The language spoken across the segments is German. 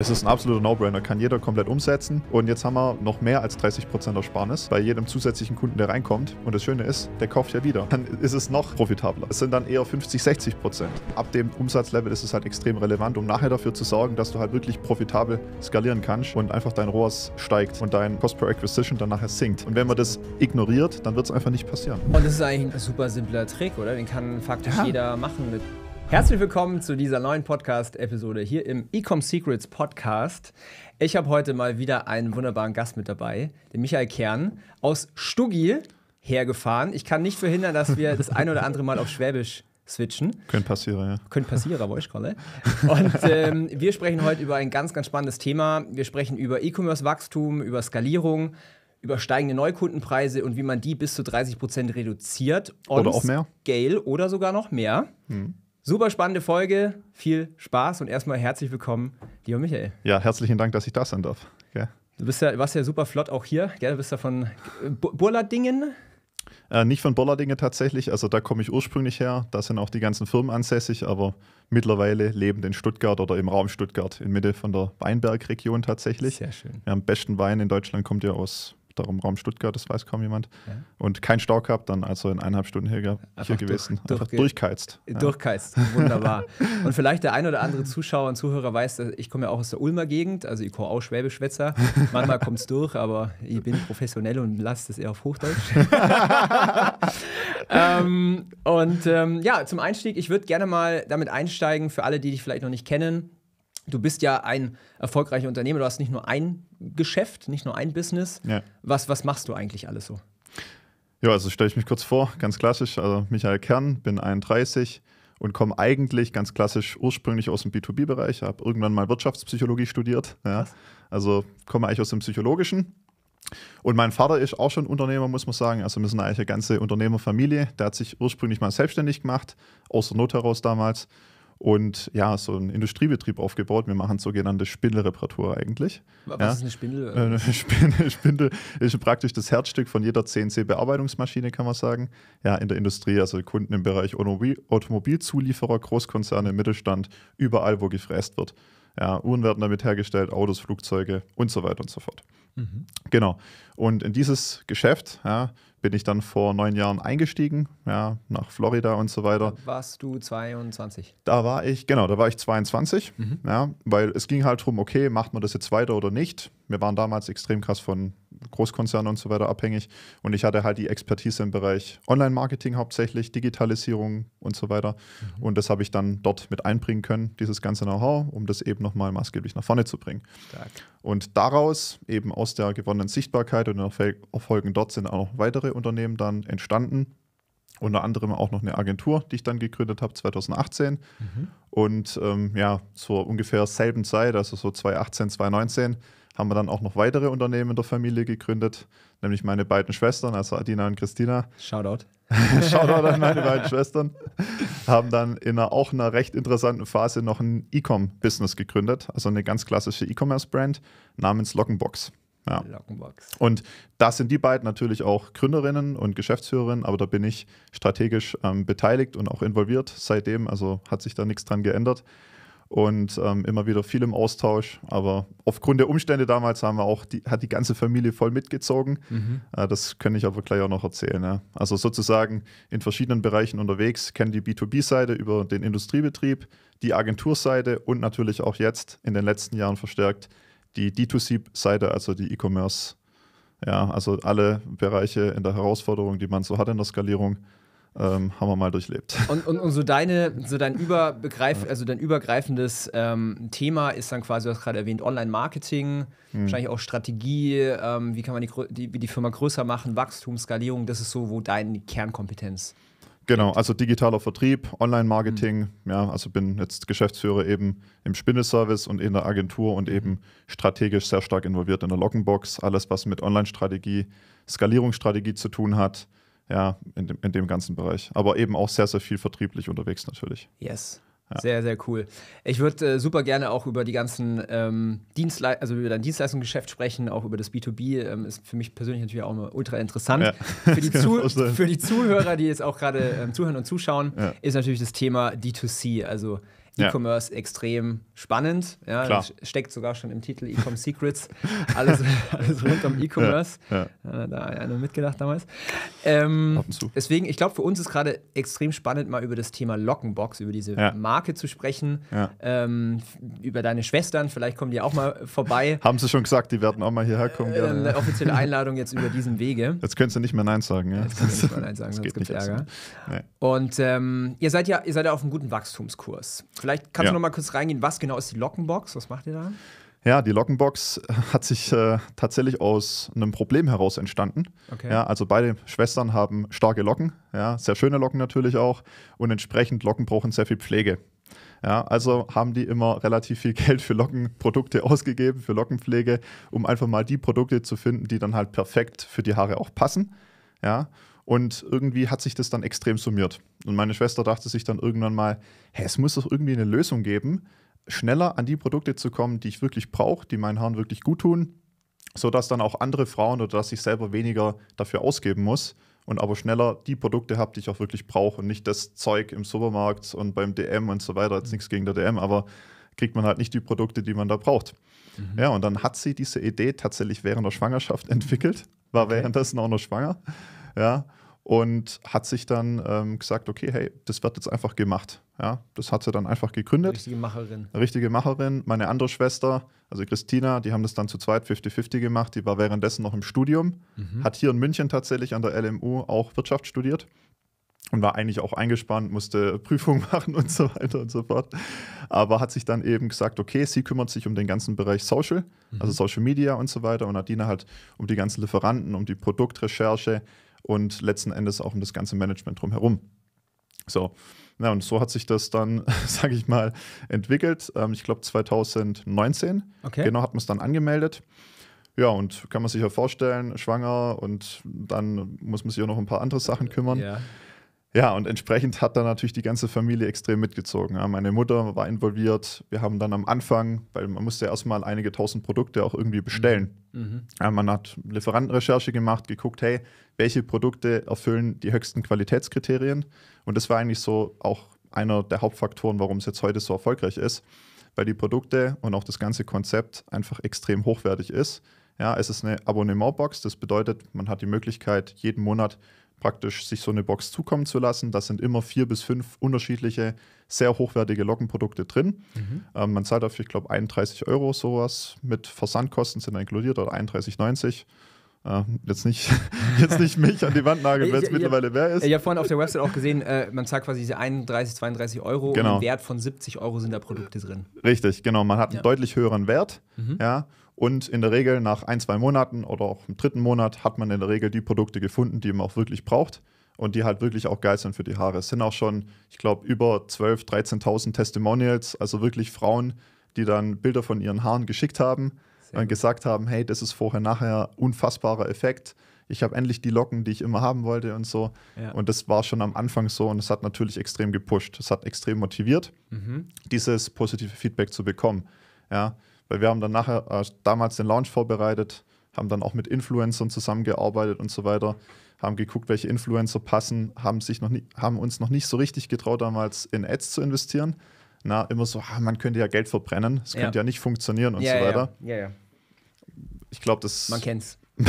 Es ist ein absoluter No-Brainer, kann jeder komplett umsetzen. Und jetzt haben wir noch mehr als 30% Ersparnis bei jedem zusätzlichen Kunden, der reinkommt. Und das Schöne ist, der kauft ja wieder. Dann ist es noch profitabler. Es sind dann eher 50, 60%. Ab dem Umsatzlevel ist es halt extrem relevant, um nachher dafür zu sorgen, dass du halt wirklich profitabel skalieren kannst und einfach dein ROAS steigt und dein Cost per Acquisition dann nachher sinkt. Und wenn man das ignoriert, dann wird es einfach nicht passieren. Und das ist eigentlich ein super simpler Trick, oder? Den kann faktisch ja. jeder machen mit Herzlich willkommen zu dieser neuen Podcast-Episode hier im Ecom Secrets Podcast. Ich habe heute mal wieder einen wunderbaren Gast mit dabei, den Michael Kern aus Stuggi hergefahren. Ich kann nicht verhindern, dass wir das ein oder andere Mal auf Schwäbisch switchen. Könnte passieren, ja. Könnte passieren, aber ich komme. Und ähm, wir sprechen heute über ein ganz, ganz spannendes Thema. Wir sprechen über E-Commerce-Wachstum, über Skalierung, über steigende Neukundenpreise und wie man die bis zu 30 Prozent reduziert. oder auch mehr. Scale oder sogar noch mehr. Mhm. Super spannende Folge, viel Spaß und erstmal herzlich willkommen, lieber Michael. Ja, herzlichen Dank, dass ich da sein darf. Gell? Du bist ja, warst ja super flott auch hier, gell? du bist ja von äh, Burladingen. Äh, nicht von Bollardinge tatsächlich, also da komme ich ursprünglich her, da sind auch die ganzen Firmen ansässig, aber mittlerweile lebend in Stuttgart oder im Raum Stuttgart, in Mitte von der Weinbergregion tatsächlich. Sehr schön. Ja, am besten Wein in Deutschland kommt ja aus darum Raum Stuttgart, das weiß kaum jemand. Ja. Und kein Stau gehabt, dann also in eineinhalb Stunden hier, hier durch, gewesen. Durch, einfach durchgeheizt. Äh, durchgeheizt, ja. wunderbar. und vielleicht der ein oder andere Zuschauer und Zuhörer weiß, äh, ich komme ja auch aus der Ulmer Gegend, also ich komme auch Schwäbischwätzer. Manchmal kommt es durch, aber ich bin professionell und lasse das eher auf Hochdeutsch. ähm, und ähm, ja, zum Einstieg, ich würde gerne mal damit einsteigen, für alle, die dich vielleicht noch nicht kennen du bist ja ein erfolgreicher Unternehmer, du hast nicht nur ein Geschäft, nicht nur ein Business. Ja. Was, was machst du eigentlich alles so? Ja, also stelle ich mich kurz vor, ganz klassisch. Also Michael Kern, bin 31 und komme eigentlich ganz klassisch ursprünglich aus dem B2B-Bereich, habe irgendwann mal Wirtschaftspsychologie studiert. Ja. Also komme eigentlich aus dem Psychologischen. Und mein Vater ist auch schon Unternehmer, muss man sagen. Also wir sind eigentlich eine ganze Unternehmerfamilie. Der hat sich ursprünglich mal selbstständig gemacht, aus der Not heraus damals und ja, so einen Industriebetrieb aufgebaut. Wir machen sogenannte Spindelreparatur eigentlich. Was ja. ist eine Spindel? Äh, eine Spindel, ist praktisch das Herzstück von jeder CNC-Bearbeitungsmaschine, kann man sagen. Ja, in der Industrie, also Kunden im Bereich Automobilzulieferer, Großkonzerne, Mittelstand, überall, wo gefräst wird. Ja, Uhren werden damit hergestellt, Autos, Flugzeuge und so weiter und so fort. Mhm. Genau. Und in dieses Geschäft, ja, bin ich dann vor neun Jahren eingestiegen, ja, nach Florida und so weiter. warst du 22? Da war ich, genau, da war ich 22, mhm. ja, weil es ging halt darum, okay, macht man das jetzt weiter oder nicht. Wir waren damals extrem krass von Großkonzerne und so weiter abhängig. Und ich hatte halt die Expertise im Bereich Online-Marketing hauptsächlich, Digitalisierung und so weiter. Mhm. Und das habe ich dann dort mit einbringen können, dieses ganze Know-how, um das eben nochmal maßgeblich nach vorne zu bringen. Stark. Und daraus, eben aus der gewonnenen Sichtbarkeit und den Erfolgen dort, sind auch noch weitere Unternehmen dann entstanden. Unter anderem auch noch eine Agentur, die ich dann gegründet habe 2018. Mhm. Und ähm, ja, zur ungefähr selben Zeit, also so 2018, 2019, haben wir dann auch noch weitere Unternehmen in der Familie gegründet, nämlich meine beiden Schwestern, also Adina und Christina. Shoutout. Shoutout an meine beiden Schwestern. Haben dann in einer, auch einer recht interessanten Phase noch ein E-Com-Business gegründet, also eine ganz klassische E-Commerce-Brand namens Lockenbox. Ja. Lockenbox. Und da sind die beiden natürlich auch Gründerinnen und Geschäftsführerinnen, aber da bin ich strategisch ähm, beteiligt und auch involviert seitdem. Also hat sich da nichts dran geändert und ähm, immer wieder viel im Austausch. Aber aufgrund der Umstände damals haben wir auch die, hat die ganze Familie voll mitgezogen. Mhm. Äh, das kann ich aber gleich auch noch erzählen. Ja. Also sozusagen in verschiedenen Bereichen unterwegs, kennen die B2B-Seite über den Industriebetrieb, die Agenturseite und natürlich auch jetzt in den letzten Jahren verstärkt die D2C-Seite, also die E-Commerce. Ja, also alle Bereiche in der Herausforderung, die man so hat in der Skalierung, ähm, haben wir mal durchlebt. Und, und, und so deine, so dein überbegreif, also dein übergreifendes ähm, Thema ist dann quasi, du hast gerade erwähnt, Online-Marketing, mhm. wahrscheinlich auch Strategie, ähm, wie kann man die, die, die Firma größer machen, Wachstum, Skalierung, das ist so, wo deine Kernkompetenz Genau, also digitaler Vertrieb, Online-Marketing, mhm. ja, also bin jetzt Geschäftsführer eben im Spindeservice und in der Agentur und hm. eben strategisch sehr stark involviert in der Lockenbox. alles was mit Online-Strategie, Skalierungsstrategie zu tun hat, ja, in dem, in dem ganzen Bereich. Aber eben auch sehr, sehr viel vertrieblich unterwegs natürlich. Yes. Ja. Sehr, sehr cool. Ich würde äh, super gerne auch über die ganzen ähm, Dienstle also über dein Dienstleistungsgeschäft sprechen, auch über das B2B. Ähm, ist für mich persönlich natürlich auch immer ultra interessant. Ja. Für, die für, die Zuhörer, die jetzt auch gerade ähm, zuhören und zuschauen, ja. ist natürlich das Thema D2C, also E-Commerce ja. extrem spannend. Ja, Klar. Steckt sogar schon im Titel E-Com Secrets. alles, alles rund um E-Commerce. Ja, ja. Da hat einer mitgedacht damals. Ähm, deswegen, ich glaube, für uns ist gerade extrem spannend, mal über das Thema Lockenbox, über diese Marke zu sprechen. Ähm, über deine Schwestern, vielleicht kommen die auch mal vorbei. Haben sie schon gesagt, die werden auch mal hierher kommen. Äh, eine offizielle Einladung jetzt über diesen Wege. Jetzt können sie nicht mehr Nein sagen. Ja. Jetzt können sie nicht mehr Nein sagen, sonst gibt es Ärger. Nee. Und ähm, ihr seid ja ihr seid ja auf einem guten Wachstumskurs. Vielleicht Vielleicht kannst ja. du noch mal kurz reingehen, was genau ist die Lockenbox? Was macht ihr da? Ja, die Lockenbox äh, hat sich äh, tatsächlich aus einem Problem heraus entstanden. Okay. Ja, also beide Schwestern haben starke Locken, ja, sehr schöne Locken natürlich auch und entsprechend Locken brauchen sehr viel Pflege. Ja, also haben die immer relativ viel Geld für Lockenprodukte ausgegeben, für Lockenpflege, um einfach mal die Produkte zu finden, die dann halt perfekt für die Haare auch passen. Ja, und irgendwie hat sich das dann extrem summiert. Und meine Schwester dachte sich dann irgendwann mal, hey, es muss doch irgendwie eine Lösung geben, schneller an die Produkte zu kommen, die ich wirklich brauche, die meinen Haaren wirklich gut tun, sodass dann auch andere Frauen oder dass ich selber weniger dafür ausgeben muss und aber schneller die Produkte habe, die ich auch wirklich brauche und nicht das Zeug im Supermarkt und beim DM und so weiter. Jetzt mhm. nichts gegen der DM, aber kriegt man halt nicht die Produkte, die man da braucht. Mhm. Ja, und dann hat sie diese Idee tatsächlich während der Schwangerschaft entwickelt, war okay. währenddessen auch noch schwanger. Ja, und hat sich dann ähm, gesagt, okay, hey, das wird jetzt einfach gemacht. Ja, das hat sie dann einfach gegründet. Richtige Macherin. richtige Macherin. Meine andere Schwester, also Christina, die haben das dann zu zweit 50-50 gemacht. Die war währenddessen noch im Studium, mhm. hat hier in München tatsächlich an der LMU auch Wirtschaft studiert und war eigentlich auch eingespannt, musste Prüfungen machen und so weiter und so fort. Aber hat sich dann eben gesagt, okay, sie kümmert sich um den ganzen Bereich Social, also mhm. also Social Media und so weiter und Nadine hat um die ganzen Lieferanten, um die Produktrecherche, und letzten Endes auch um das ganze Management drumherum. So, na und so hat sich das dann, sage ich mal, entwickelt. Ähm, ich glaube 2019, okay. genau, hat man es dann angemeldet. Ja, und kann man sich ja vorstellen, schwanger und dann muss man sich auch noch um ein paar andere Sachen kümmern. Ja. Ja, und entsprechend hat dann natürlich die ganze Familie extrem mitgezogen. Ja, meine Mutter war involviert. Wir haben dann am Anfang, weil man musste ja erstmal einige tausend Produkte auch irgendwie bestellen. Mhm. mhm. Ja, man hat Lieferantenrecherche gemacht, geguckt, hey, welche Produkte erfüllen die höchsten Qualitätskriterien. Und das war eigentlich so auch einer der Hauptfaktoren, warum es jetzt heute so erfolgreich ist, weil die Produkte und auch das ganze Konzept einfach extrem hochwertig ist. Ja, es ist eine Abonnementbox, das bedeutet, man hat die Möglichkeit, jeden Monat praktisch sich so eine Box zukommen zu lassen. Da sind immer vier bis fünf unterschiedliche, sehr hochwertige Lockenprodukte drin. Mhm. Ähm, man zahlt dafür, ich glaube, 31 Euro sowas. Mit Versandkosten sind da inkludiert oder 31,90. Ähm, jetzt, nicht, jetzt nicht mich an die Wand nageln, wer es mittlerweile wer ist. Ich habe vorhin auf der Website auch gesehen, äh, man zahlt quasi diese 31, 32 Euro genau. und einen Wert von 70 Euro sind da Produkte drin. Richtig, genau. Man hat einen ja. deutlich höheren Wert. Mhm. Ja, und in der Regel nach ein, zwei Monaten oder auch im dritten Monat hat man in der Regel die Produkte gefunden, die man auch wirklich braucht und die halt wirklich auch geil sind für die Haare. Es sind auch schon, ich glaube, über 12.000, 13 13.000 Testimonials, also wirklich Frauen, die dann Bilder von ihren Haaren geschickt haben Sehr und gesagt haben, hey, das ist vorher, nachher unfassbarer Effekt. Ich habe endlich die Locken, die ich immer haben wollte und so. Ja. Und das war schon am Anfang so und es hat natürlich extrem gepusht. Es hat extrem motiviert, mhm. dieses positive Feedback zu bekommen. Ja, weil wir haben dann nachher äh, damals den Launch vorbereitet, haben dann auch mit Influencern zusammengearbeitet und so weiter, haben geguckt, welche Influencer passen, haben, sich noch nie, haben uns noch nicht so richtig getraut, damals in Ads zu investieren. Na, immer so, ah, man könnte ja Geld verbrennen, es ja. könnte ja nicht funktionieren und ja, so weiter. Ja, ja. ja. ich glaube, das. Man kennt es. die,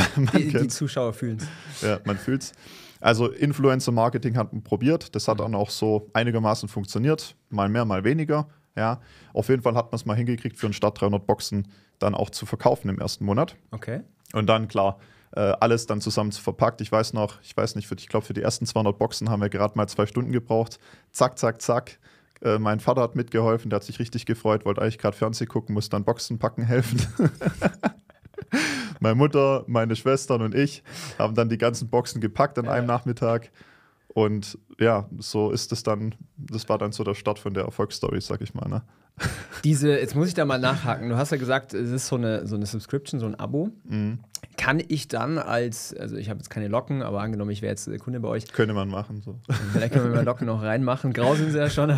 kennt's. die Zuschauer fühlen's. Ja, man fühlt es. Also Influencer-Marketing hat man probiert, das hat mhm. dann auch so einigermaßen funktioniert, mal mehr, mal weniger. Ja, auf jeden Fall hat man es mal hingekriegt, für einen Start 300 Boxen dann auch zu verkaufen im ersten Monat. Okay. Und dann, klar, äh, alles dann zusammen zu verpackt. Ich weiß noch, ich weiß nicht, ich glaube, für die ersten 200 Boxen haben wir gerade mal zwei Stunden gebraucht. Zack, zack, zack. Äh, mein Vater hat mitgeholfen, der hat sich richtig gefreut, wollte eigentlich gerade Fernsehen gucken, muss dann Boxen packen helfen. meine Mutter, meine Schwestern und ich haben dann die ganzen Boxen gepackt an ja. einem Nachmittag und ja, so ist es dann, das war dann so der Start von der Erfolgsstory, sag ich mal. Ne? Diese, jetzt muss ich da mal nachhaken. Du hast ja gesagt, es ist so eine, so eine Subscription, so ein Abo. Mhm. Kann ich dann als, also ich habe jetzt keine Locken, aber angenommen, ich wäre jetzt Kunde bei euch. Könnte man machen. So. Vielleicht können wir mal Locken noch reinmachen. Grau sind sie ja schon.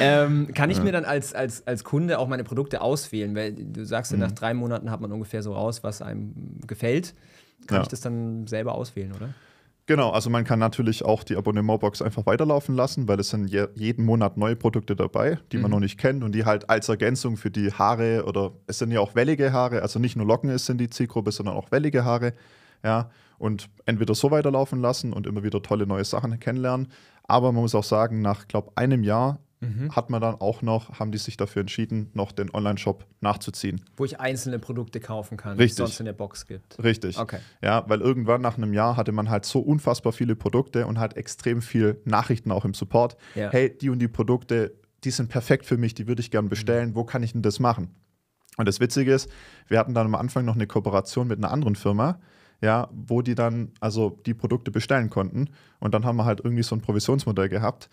ähm, kann ich ja. mir dann als, als, als Kunde auch meine Produkte auswählen? Weil du sagst ja, mhm. nach drei Monaten hat man ungefähr so raus, was einem gefällt. Kann ja. ich das dann selber auswählen, oder? Genau, also man kann natürlich auch die Abonnementbox einfach weiterlaufen lassen, weil es sind je, jeden Monat neue Produkte dabei, die mhm. man noch nicht kennt und die halt als Ergänzung für die Haare oder es sind ja auch wellige Haare, also nicht nur Locken sind die Zielgruppe, sondern auch wellige Haare, ja, und entweder so weiterlaufen lassen und immer wieder tolle neue Sachen kennenlernen, aber man muss auch sagen, nach glaube einem Jahr mhm. hat man dann auch noch, haben die sich dafür entschieden, noch den Online-Shop nachzuziehen. Wo ich einzelne Produkte kaufen kann, die es sonst in der Box gibt. Richtig. Okay. Ja, weil irgendwann nach einem Jahr hatte man halt so unfassbar viele Produkte und halt extrem viel Nachrichten auch im Support. Ja. Hey, die und die Produkte, die sind perfekt für mich, die würde ich gerne mhm. bestellen, mhm. wo kann ich denn das machen? Und das Witzige ist, wir hatten dann am Anfang noch eine Kooperation mit einer anderen Firma, ja, wo die dann also die Produkte bestellen konnten. Und dann haben wir halt irgendwie so ein Provisionsmodell gehabt,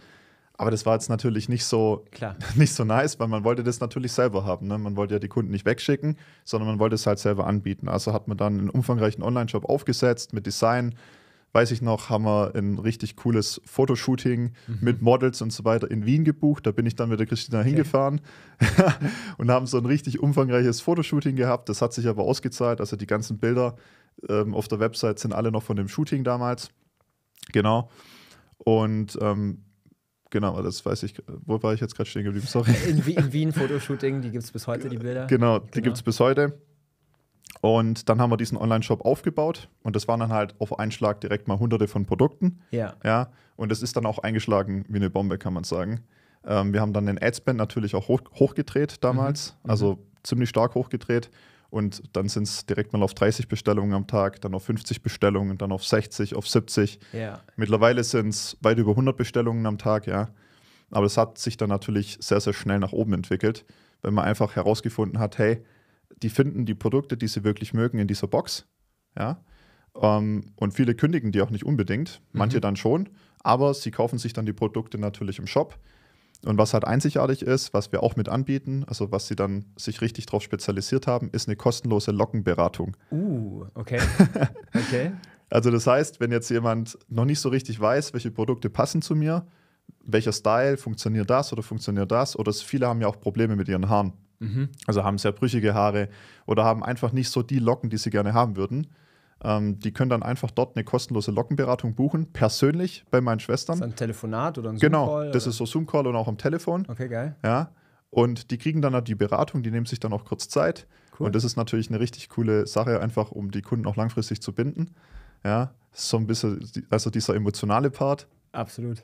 aber das war jetzt natürlich nicht so, Klar. nicht so nice, weil man wollte das natürlich selber haben. Ne? Man wollte ja die Kunden nicht wegschicken, sondern man wollte es halt selber anbieten. Also hat man dann einen umfangreichen Online-Shop aufgesetzt mit Design. Weiß ich noch, haben wir ein richtig cooles Fotoshooting mhm. mit Models und so weiter in Wien gebucht. Da bin ich dann mit der Christina okay. hingefahren und haben so ein richtig umfangreiches Fotoshooting gehabt. Das hat sich aber ausgezahlt. Also die ganzen Bilder ähm, auf der Website sind alle noch von dem Shooting damals. Genau. Und ähm, Genau, das weiß ich. Wo war ich jetzt gerade stehen geblieben? Sorry. In, in Wien Fotoshooting, die gibt es bis heute, die Bilder. Genau, die genau. gibt es bis heute. Und dann haben wir diesen Online-Shop aufgebaut und das waren dann halt auf einen Schlag direkt mal hunderte von Produkten. Ja. ja und es ist dann auch eingeschlagen wie eine Bombe, kann man sagen. Ähm, wir haben dann den Adspend natürlich auch hoch, hochgedreht damals, mhm. mhm. also mhm. ziemlich stark hochgedreht. Und dann sind es direkt mal auf 30 Bestellungen am Tag, dann auf 50 Bestellungen, dann auf 60, auf 70. Ja. Mittlerweile sind es weit über 100 Bestellungen am Tag, ja. Aber das hat sich dann natürlich sehr, sehr schnell nach oben entwickelt, wenn man einfach herausgefunden hat, hey, die finden die Produkte, die sie wirklich mögen, in dieser Box, ja. Ähm, und viele kündigen die auch nicht unbedingt, manche mhm. dann schon, aber sie kaufen sich dann die Produkte natürlich im Shop und was halt einzigartig ist, was wir auch mit anbieten, also was sie dann sich richtig darauf spezialisiert haben, ist eine kostenlose Lockenberatung. Uh, okay. okay. also das heißt, wenn jetzt jemand noch nicht so richtig weiß, welche Produkte passen zu mir, welcher Style, funktioniert das oder funktioniert das, oder viele haben ja auch Probleme mit ihren Haaren. Mhm. Also haben sehr brüchige Haare oder haben einfach nicht so die Locken, die sie gerne haben würden ähm, die können dann einfach dort eine kostenlose Lockenberatung buchen, persönlich bei meinen Schwestern. Ist das ein Telefonat oder ein Zoom-Call? Genau, das oder? ist so Zoom-Call und auch am Telefon. Okay, geil. Ja, und die kriegen dann halt die Beratung, die nehmen sich dann auch kurz Zeit. Cool. Und das ist natürlich eine richtig coole Sache, einfach um die Kunden auch langfristig zu binden. Ja, so ein bisschen, also dieser emotionale Part. Absolut.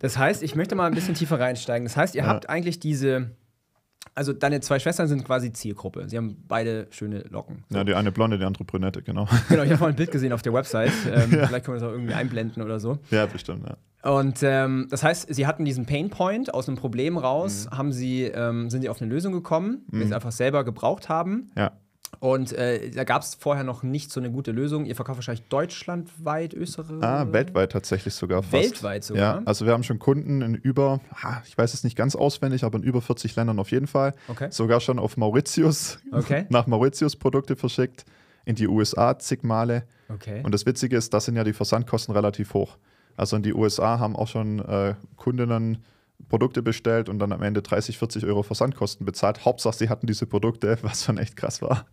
das heißt, ich möchte mal ein bisschen tiefer reinsteigen. Das heißt, ihr ja. habt eigentlich diese also deine zwei Schwestern sind quasi Zielgruppe. Sie haben beide schöne Locken. So. Ja, die eine blonde, die andere brünette, genau. Genau, ich habe mal ein Bild gesehen auf der Website. Ähm, ja. Vielleicht können wir das auch irgendwie einblenden oder so. Ja, bestimmt, ja. Und ähm, das heißt, sie hatten diesen Painpoint aus einem Problem raus, mhm. haben sie, ähm, sind sie auf eine Lösung gekommen, mhm. wir es einfach selber gebraucht haben. Ja. Und äh, da gab es vorher noch nicht so eine gute Lösung. Ihr verkauft wahrscheinlich deutschlandweit, Österreich? Ah, weltweit tatsächlich sogar fast. Weltweit sogar? Ja, also wir haben schon Kunden in über, ich weiß es nicht ganz auswendig, aber in über 40 Ländern auf jeden Fall. Okay. Sogar schon auf Mauritius, okay. nach Mauritius Produkte verschickt, in die USA zig Male. Okay. Und das Witzige ist, da sind ja die Versandkosten relativ hoch. Also in die USA haben auch schon äh, Kundinnen Produkte bestellt und dann am Ende 30, 40 Euro Versandkosten bezahlt. Hauptsache, sie hatten diese Produkte, was schon echt krass war.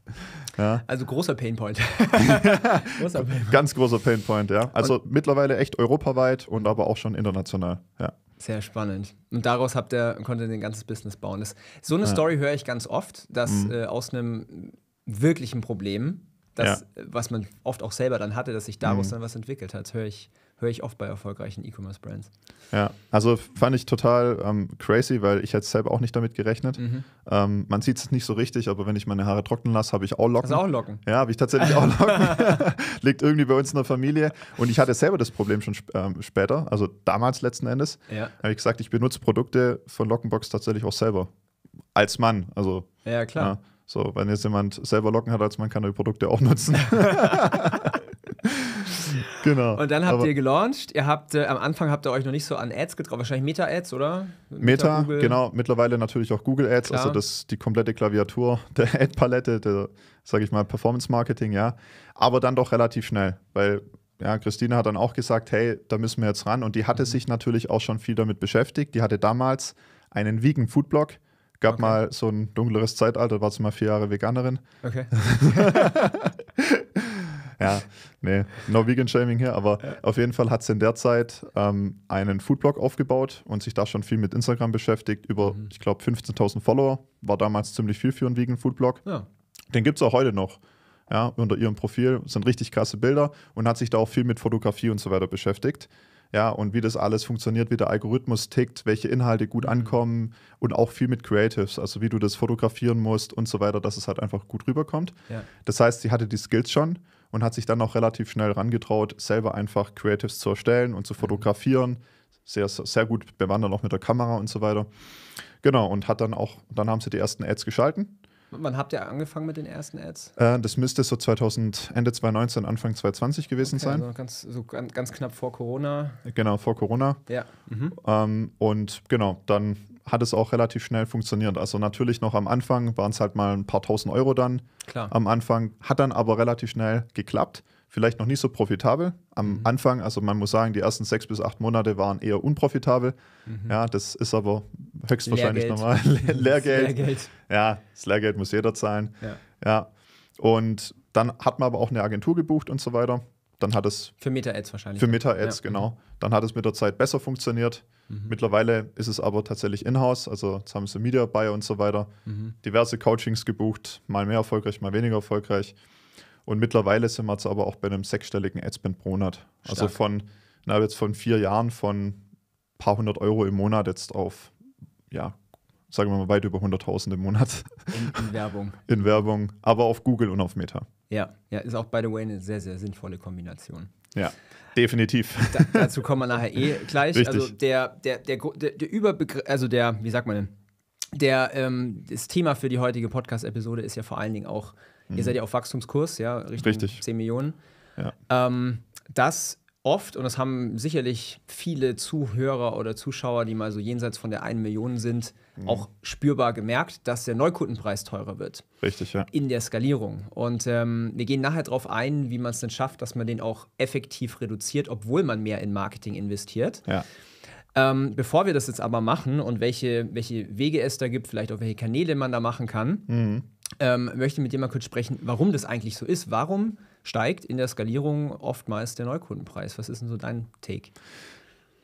Ja. Also großer Painpoint. großer Painpoint. Ganz großer Painpoint, ja. Also und mittlerweile echt europaweit und aber auch schon international, ja. Sehr spannend. Und daraus habt ihr, konntet ihr ein ganzes Business bauen. Das, so eine ja. Story höre ich ganz oft, dass mhm. äh, aus einem wirklichen Problem, das, ja. was man oft auch selber dann hatte, dass sich daraus mhm. dann was entwickelt hat, höre ich höre ich oft bei erfolgreichen E-Commerce-Brands. Ja, also fand ich total ähm, crazy, weil ich hätte selber auch nicht damit gerechnet. Mhm. Ähm, man sieht es nicht so richtig, aber wenn ich meine Haare trocknen lasse, habe ich auch Locken. Hast also auch Locken? Ja, habe ich tatsächlich auch Locken. Liegt irgendwie bei uns in der Familie. Und ich hatte selber das Problem schon ähm, später, also damals letzten Endes. Ja. Habe ich gesagt, ich benutze Produkte von Lockenbox tatsächlich auch selber. Als Mann, also. Ja, klar. Ja, so, wenn jetzt jemand selber Locken hat als Mann, kann er die Produkte auch nutzen. Genau. Und dann habt aber ihr gelauncht. Ihr habt äh, am Anfang habt ihr euch noch nicht so an Ads getraut, wahrscheinlich Meta-Ads, oder? Meta, Meta genau. Mittlerweile natürlich auch Google Ads, also Klar. also das die komplette Klaviatur der Ad-Palette, der, sage ich mal, Performance-Marketing, ja. Aber dann doch relativ schnell, weil ja, Christine hat dann auch gesagt, hey, da müssen wir jetzt ran. Und die hatte mhm. sich natürlich auch schon viel damit beschäftigt. Die hatte damals einen Vegan Food Blog. Gab okay. mal so ein dunkleres Zeitalter, war sie mal vier Jahre Veganerin. Okay. ja, nee, no Vegan Shaming hier, aber ja. auf jeden Fall hat sie in der Zeit ähm, einen Foodblog aufgebaut und sich da schon viel mit Instagram beschäftigt. Über, mhm. ich glaube, 15.000 Follower. War damals ziemlich viel für einen Vegan Foodblog. Ja. Den gibt es auch heute noch. Ja, unter ihrem Profil sind richtig krasse Bilder und hat sich da auch viel mit Fotografie und so weiter beschäftigt. Ja, und wie das alles funktioniert, wie der Algorithmus tickt, welche Inhalte gut mhm. ankommen und auch viel mit Creatives, also wie du das fotografieren musst und so weiter, dass es halt einfach gut rüberkommt. Ja. Das heißt, sie hatte die Skills schon und hat sich dann auch relativ schnell rangetraut, selber einfach Creatives zu erstellen und zu mhm. fotografieren. Sehr, sehr gut bewandert auch mit der Kamera und so weiter. Genau, und hat dann auch, dann haben sie die ersten Ads geschalten Wann habt ihr angefangen mit den ersten Ads? Äh, das müsste so 2000, Ende 2019, Anfang 2020 gewesen okay, sein. Also ganz, so ganz, ganz, knapp vor Corona. Genau, vor Corona. Ja. Mhm. Ähm, und genau, dann hat es auch relativ schnell funktioniert. Also natürlich noch am Anfang waren es halt mal ein paar tausend Euro dann. Klar. Am Anfang hat dann aber relativ schnell geklappt vielleicht noch nicht so profitabel am mhm. Anfang. Also man muss sagen, die ersten sechs bis acht Monate waren eher unprofitabel. Mhm. Ja, das ist aber höchstwahrscheinlich Lehrgeld. normal. Le Lehrgeld. Lehrgeld. Ja, das Lehrgeld muss jeder zahlen. Ja. ja. Und dann hat man aber auch eine Agentur gebucht und so weiter. Dann hat es. Für Meta-Ads wahrscheinlich. Für Meta-Ads, ja. genau. Dann hat es mit der Zeit besser funktioniert. Mhm. Mittlerweile ist es aber tatsächlich in-house, also jetzt haben sie Media Buyer und so weiter. Mhm. Diverse Coachings gebucht, mal mehr erfolgreich, mal weniger erfolgreich. Und mittlerweile sind wir jetzt aber auch bei einem sechsstelligen Adspend pro Monat. Also Stark. Also von, na, jetzt von vier Jahren von ein paar hundert Euro im Monat jetzt auf, ja, sagen wir mal weit über 100.000 im Monat. In, in, Werbung. In Werbung, aber auf Google und auf Meta. Ja, ja, ist auch, by the way, eine sehr, sehr sinnvolle Kombination. Ja, definitiv. Da, dazu kommen wir nachher eh gleich. Richtig. Also der, der, der, der, der Überbegriff, also der, wie sagt man denn? Der, ähm, das Thema für die heutige Podcast-Episode ist ja vor allen Dingen auch Mhm. Ihr seid mhm. ja auf Wachstumskurs, ja, Richtung Richtig. 10 Millionen. Ja. Ähm, das oft, und das haben sicherlich viele Zuhörer oder Zuschauer, die mal so jenseits von der 1 Million sind, mhm. auch spürbar gemerkt, dass der Neukundenpreis teurer wird. Richtig, ja. In der Skalierung. Und ähm, wir gehen nachher darauf ein, wie man es denn schafft, dass man den auch effektiv reduziert, obwohl man mehr in Marketing investiert. Ja. Ähm, bevor wir das jetzt aber machen und welche, welche Wege es da gibt, vielleicht auch welche Kanäle man da machen kann, mhm ähm, möchte mit dir mal kurz sprechen, warum das eigentlich so ist. Warum steigt in der Skalierung oftmals der Neukundenpreis? Was ist denn so dein Take?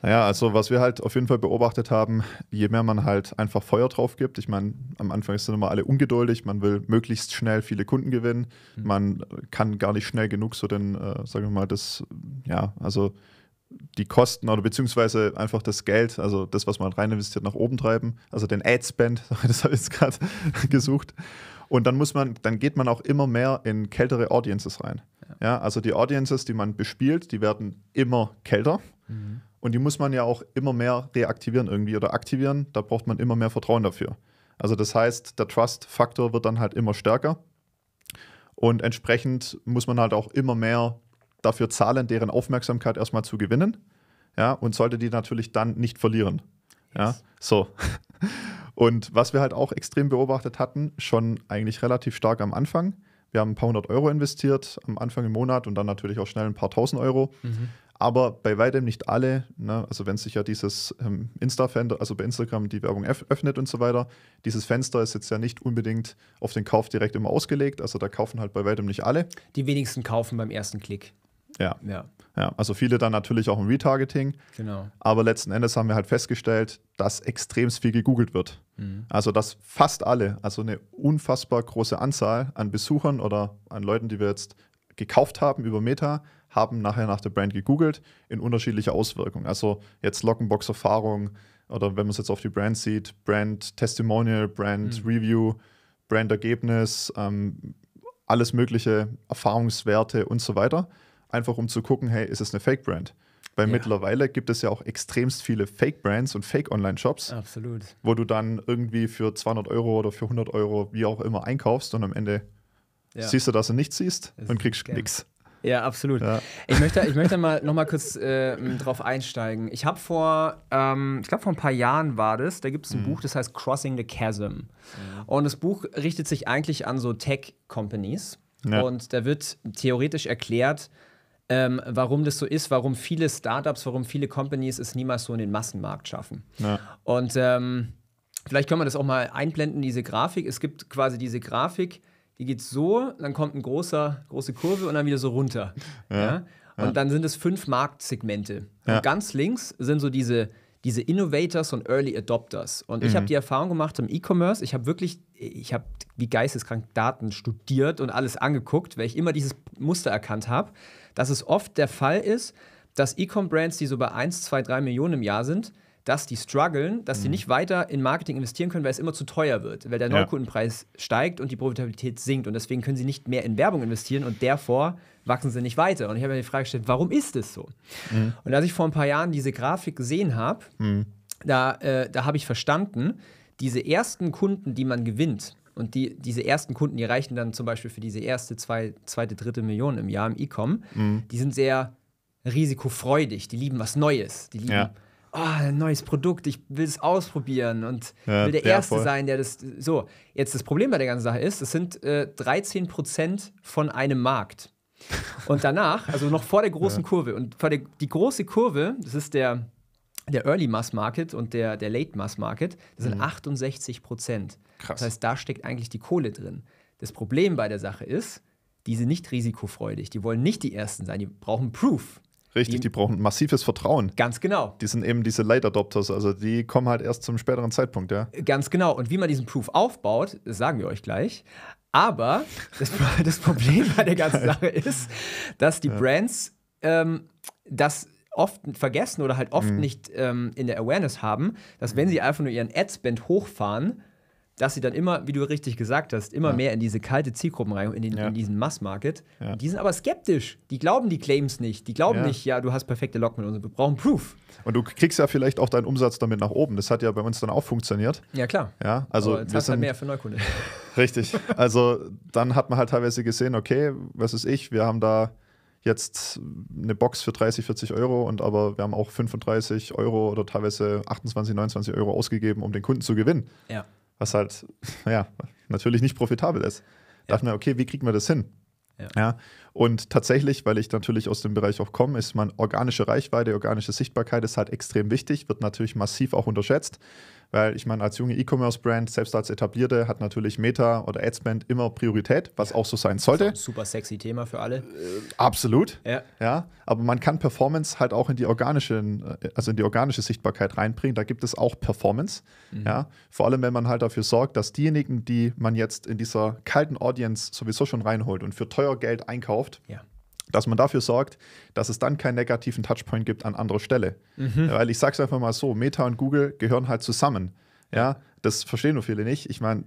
Naja, also was wir halt auf jeden Fall beobachtet haben, je mehr man halt einfach Feuer drauf gibt, ich meine, am Anfang sind immer alle ungeduldig, man will möglichst schnell viele Kunden gewinnen, hm. man kann gar nicht schnell genug so den, äh, sagen wir mal, das, ja, also die Kosten oder beziehungsweise einfach das Geld, also das, was man halt rein investiert, nach oben treiben, also den Ad-Spend, das habe ich jetzt gerade gesucht. Und dann muss man, dann geht man auch immer mehr in kältere Audiences rein. Ja, ja also die Audiences, die man bespielt, die werden immer kälter. Mhm. Und die muss man ja auch immer mehr reaktivieren irgendwie oder aktivieren. Da braucht man immer mehr Vertrauen dafür. Also das heißt, der Trust-Faktor wird dann halt immer stärker. Und entsprechend muss man halt auch immer mehr dafür zahlen, deren Aufmerksamkeit erstmal zu gewinnen. Ja, und sollte die natürlich dann nicht verlieren. Yes. Ja, so. Und was wir halt auch extrem beobachtet hatten, schon eigentlich relativ stark am Anfang. Wir haben ein paar hundert Euro investiert am Anfang im Monat und dann natürlich auch schnell ein paar tausend Euro. Mhm. Aber bei weitem nicht alle. Ne? Also wenn sich ja dieses ähm, insta fan also bei Instagram die Werbung öffnet und so weiter, dieses Fenster ist jetzt ja nicht unbedingt auf den Kauf direkt immer ausgelegt. Also da kaufen halt bei weitem nicht alle. Die wenigsten kaufen beim ersten Klick. Ja. ja. Ja, also viele dann natürlich auch im Retargeting. Genau. Aber letzten Endes haben wir halt festgestellt, dass extrem viel gegoogelt wird. Mhm. Also dass fast alle, also eine unfassbar große Anzahl an Besuchern oder an Leuten, die wir jetzt gekauft haben über Meta, haben nachher nach der Brand gegoogelt in unterschiedlicher Auswirkung. Also jetzt Lockenbox-Erfahrung oder wenn man es jetzt auf die Brand sieht, Brand Testimonial, Brand mhm. Review, Brand Ergebnis, ähm, alles mögliche Erfahrungswerte und so weiter einfach um zu gucken, hey, ist es eine Fake-Brand? Weil ja. mittlerweile gibt es ja auch extremst viele Fake-Brands und Fake-Online-Shops. Absolut. Wo du dann irgendwie für 200 Euro oder für 100 Euro, wie auch immer, einkaufst und am Ende ja. siehst du, dass du nichts siehst das und kriegst nichts. Ja, absolut. Ja. Ich möchte, ich möchte mal noch mal kurz äh, drauf einsteigen. Ich habe vor, ähm, ich glaube vor ein paar Jahren war das, da gibt es ein mhm. Buch, das heißt Crossing the Chasm. Mhm. Und das Buch richtet sich eigentlich an so Tech-Companies. Ja. Und da wird theoretisch erklärt, ähm, warum das so ist, warum viele Startups, warum viele Companies es niemals so in den Massenmarkt schaffen. Ja. Und ähm, vielleicht können wir das auch mal einblenden, diese Grafik. Es gibt quasi diese Grafik, die geht so, dann kommt eine große, Kurve und dann wieder so runter. Ja. ja? Und ja. dann sind es fünf Marktsegmente. Und ganz links sind so diese diese Innovators und Early Adopters. Und mhm. ich habe die Erfahrung gemacht im E-Commerce. Ich habe wirklich, ich habe wie geisteskrank Daten studiert und alles angeguckt, weil ich immer dieses Muster erkannt habe dass es oft der Fall ist, dass E-Com-Brands, die so bei 1, 2, 3 Millionen im Jahr sind, dass die strugglen, dass mhm. nicht weiter in Marketing investieren können, weil es immer zu teuer wird, weil der Neukundenpreis ja. steigt und die Profitabilität sinkt und deswegen können sie nicht mehr in Werbung investieren und davor wachsen sie nicht weiter. Und ich habe mir die Frage gestellt, warum ist es so? Mhm. Und als ich vor ein paar Jahren diese Grafik gesehen habe, mhm. da, äh, da habe ich verstanden, diese ersten Kunden, die man gewinnt, und die, diese ersten Kunden, die reichen dann zum Beispiel für diese erste, zwei, zweite, dritte Million im Jahr im E-Com, mhm. die sind sehr risikofreudig, die lieben was Neues, die lieben. Ja. Oh, ein neues Produkt, ich will es ausprobieren und ja, will der, der Erste voll. sein, der das. So, jetzt das Problem bei der ganzen Sache ist, es sind äh, 13 von einem Markt. Und danach, also noch vor der großen ja. Kurve, und vor der, die große Kurve, das ist der, der Early Mass Market und der, der Late Mass Market, das mhm. sind 68 Prozent. Krass. Das heißt, da steckt eigentlich die Kohle drin. Das Problem bei der Sache ist, die sind nicht risikofreudig. Die wollen nicht die Ersten sein. Die brauchen Proof. Richtig, die, die brauchen massives Vertrauen. Ganz genau. Die sind eben diese Late Adopters, also die kommen halt erst zum späteren Zeitpunkt, ja. Ganz genau. Und wie man diesen Proof aufbaut, das sagen wir euch gleich. Aber das, das Problem bei der ganzen Sache ist, dass die Brands ähm, das oft vergessen oder halt oft mhm. nicht ähm, in der Awareness haben, dass wenn sie einfach nur ihren Ad-Spend hochfahren, dass sie dann immer, wie du richtig gesagt hast, immer ja. mehr in diese kalte Zielgruppen rein, in, den, ja. in diesen Mass-Market. Ja. Die sind aber skeptisch. Die glauben die Claims nicht. Die glauben nicht, ja, du hast perfekte Lockmittel und so. Wir brauchen Proof. Und du kriegst ja vielleicht auch deinen Umsatz damit nach oben. Das hat ja bei uns dann auch funktioniert. Ja, klar. Ja, also aber wir halt sind, halt mehr für Neukunden. richtig. Also dann hat man halt teilweise gesehen, okay, was ist ich? Wir haben da jetzt eine Box für 30, 40 Euro und aber wir haben auch 35 Euro oder teilweise 28, 29 Euro ausgegeben, um den Kunden zu gewinnen. Ja. Was halt, naja, natürlich nicht profitabel ist. Da ja. Dachte mir, okay, wie kriegen wir das hin? Ja. ja. Und tatsächlich, weil ich natürlich aus dem Bereich auch komme, ist man organische Reichweite, organische Sichtbarkeit ist halt extrem wichtig, wird natürlich massiv auch unterschätzt weil ich meine, als junge E-Commerce-Brand, selbst als etablierte, hat natürlich Meta oder Adspend immer Priorität, was ja. auch so sein sollte. super sexy Thema für alle. Äh, absolut. Ja. ja. Aber man kann Performance halt auch in die organische, äh, also in die organische Sichtbarkeit reinbringen. Da gibt es auch Performance. Mhm. Ja. Vor allem, wenn man halt dafür sorgt, dass diejenigen, die man jetzt in dieser kalten Audience sowieso schon reinholt und für teuer Geld einkauft, ja dass man dafür sorgt, dass es dann keinen negativen Touchpoint gibt an anderer Stelle. Mhm. Weil ich sage es einfach mal so, Meta und Google gehören halt zusammen. Ja, das verstehen nur viele nicht. Ich meine,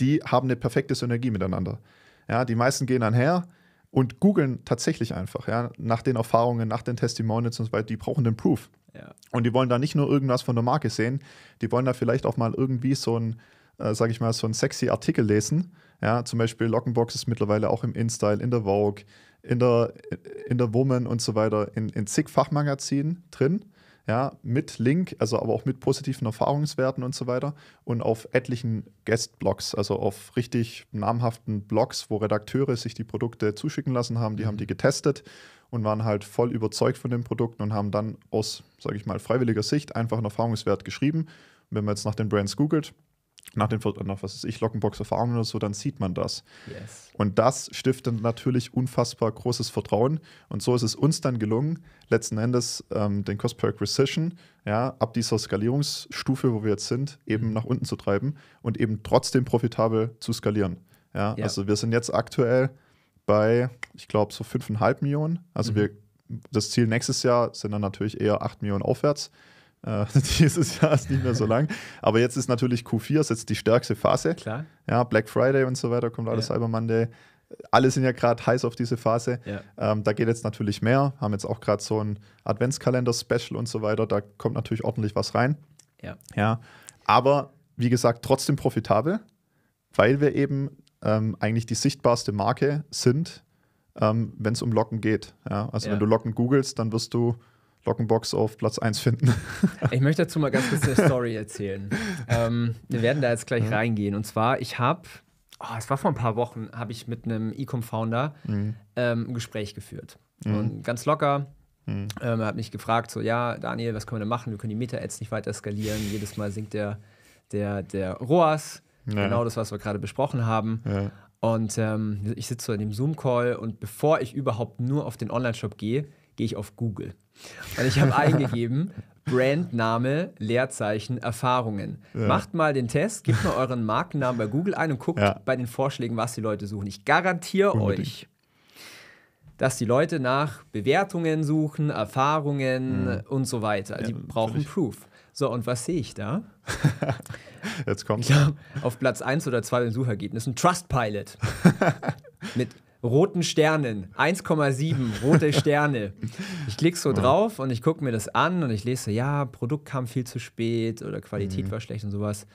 die haben eine perfekte Synergie miteinander. Ja, die meisten gehen dann her und googeln tatsächlich einfach, ja, nach den Erfahrungen, nach den Testimonials und so weiter, die brauchen den Proof. Ja. Und die wollen da nicht nur irgendwas von der Marke sehen, die wollen da vielleicht auch mal irgendwie so ein, äh, sag ich mal, so einen sexy Artikel lesen. Ja, zum Beispiel Lockenbox ist mittlerweile auch im InStyle, in der Vogue, in der, in der Woman und so weiter, in, in zig Fachmagazinen drin. Ja, mit Link, also aber auch mit positiven Erfahrungswerten und so weiter und auf etlichen Guest-Blogs, also auf richtig namhaften Blogs, wo Redakteure sich die Produkte zuschicken lassen haben, die mhm. haben die getestet und waren halt voll überzeugt von den Produkten und haben dann aus, sage ich mal, freiwilliger Sicht einfach einen Erfahrungswert geschrieben. Und wenn man jetzt nach den Brands googelt, nach den nach, was ist ich Lockenbox-Erfahrungen oder so, dann sieht man das. Yes. Und das stiftet natürlich unfassbar großes Vertrauen. Und so ist es uns dann gelungen, letzten Endes ähm, den Cost per Acquisition ja, ab dieser Skalierungsstufe, wo wir jetzt sind, eben mhm. nach unten zu treiben und eben trotzdem profitabel zu skalieren. Ja, ja. Also wir sind jetzt aktuell bei, ich glaube, so 5,5 Millionen. Also mhm. wir, das Ziel nächstes Jahr sind dann natürlich eher 8 Millionen aufwärts. Äh, dieses Jahr ist nicht mehr so lang. Aber jetzt ist natürlich Q4 ist jetzt die stärkste Phase. Klar. Ja, Black Friday und so weiter kommt alles ja. Cyber Monday. Alle sind ja gerade heiß auf diese Phase. Ja. Ähm, da geht jetzt natürlich mehr. Haben jetzt auch gerade so ein Adventskalender-Special und so weiter. Da kommt natürlich ordentlich was rein. Ja. ja. Aber wie gesagt, trotzdem profitabel, weil wir eben ähm, eigentlich die sichtbarste Marke sind, ähm, wenn es um Locken geht. Ja? Also ja. wenn du Locken googelst, dann wirst du Lockenbox auf Platz 1 finden. ich möchte dazu mal ganz kurz eine Story erzählen. ähm, wir werden da jetzt gleich mhm. reingehen. Und zwar, ich habe, oh, es war vor ein paar Wochen, habe ich mit einem Ecom-Founder mhm. ähm, ein Gespräch geführt. Mhm. Und ganz locker. Mhm. Ähm, er hat mich gefragt, so, ja, Daniel, was können wir da machen? Wir können die Meta-Ads nicht weiter skalieren. Jedes Mal sinkt der, der, der ROAS. Ja. Genau das, was wir gerade besprochen haben. Ja. Und ähm, ich sitze so in dem Zoom-Call und bevor ich überhaupt nur auf den Online-Shop gehe, gehe ich auf Google. Und ich habe eingegeben, Brandname, Leerzeichen, Erfahrungen. Ja. Macht mal den Test, gebt mal euren Markennamen bei Google ein und guckt ja. bei den Vorschlägen, was die Leute suchen. Ich garantiere Unbedingt. euch, dass die Leute nach Bewertungen suchen, Erfahrungen mhm. und so weiter. Ja, die brauchen natürlich. Proof. So, und was sehe ich da? Jetzt kommt. Ich auf Platz 1 oder 2 in Suchergebnissen Trustpilot. Mit roten Sternen, 1,7 rote Sterne. Ich klicke so drauf und ich gucke mir das an und ich lese, ja, Produkt kam viel zu spät oder Qualität mhm. war schlecht und sowas.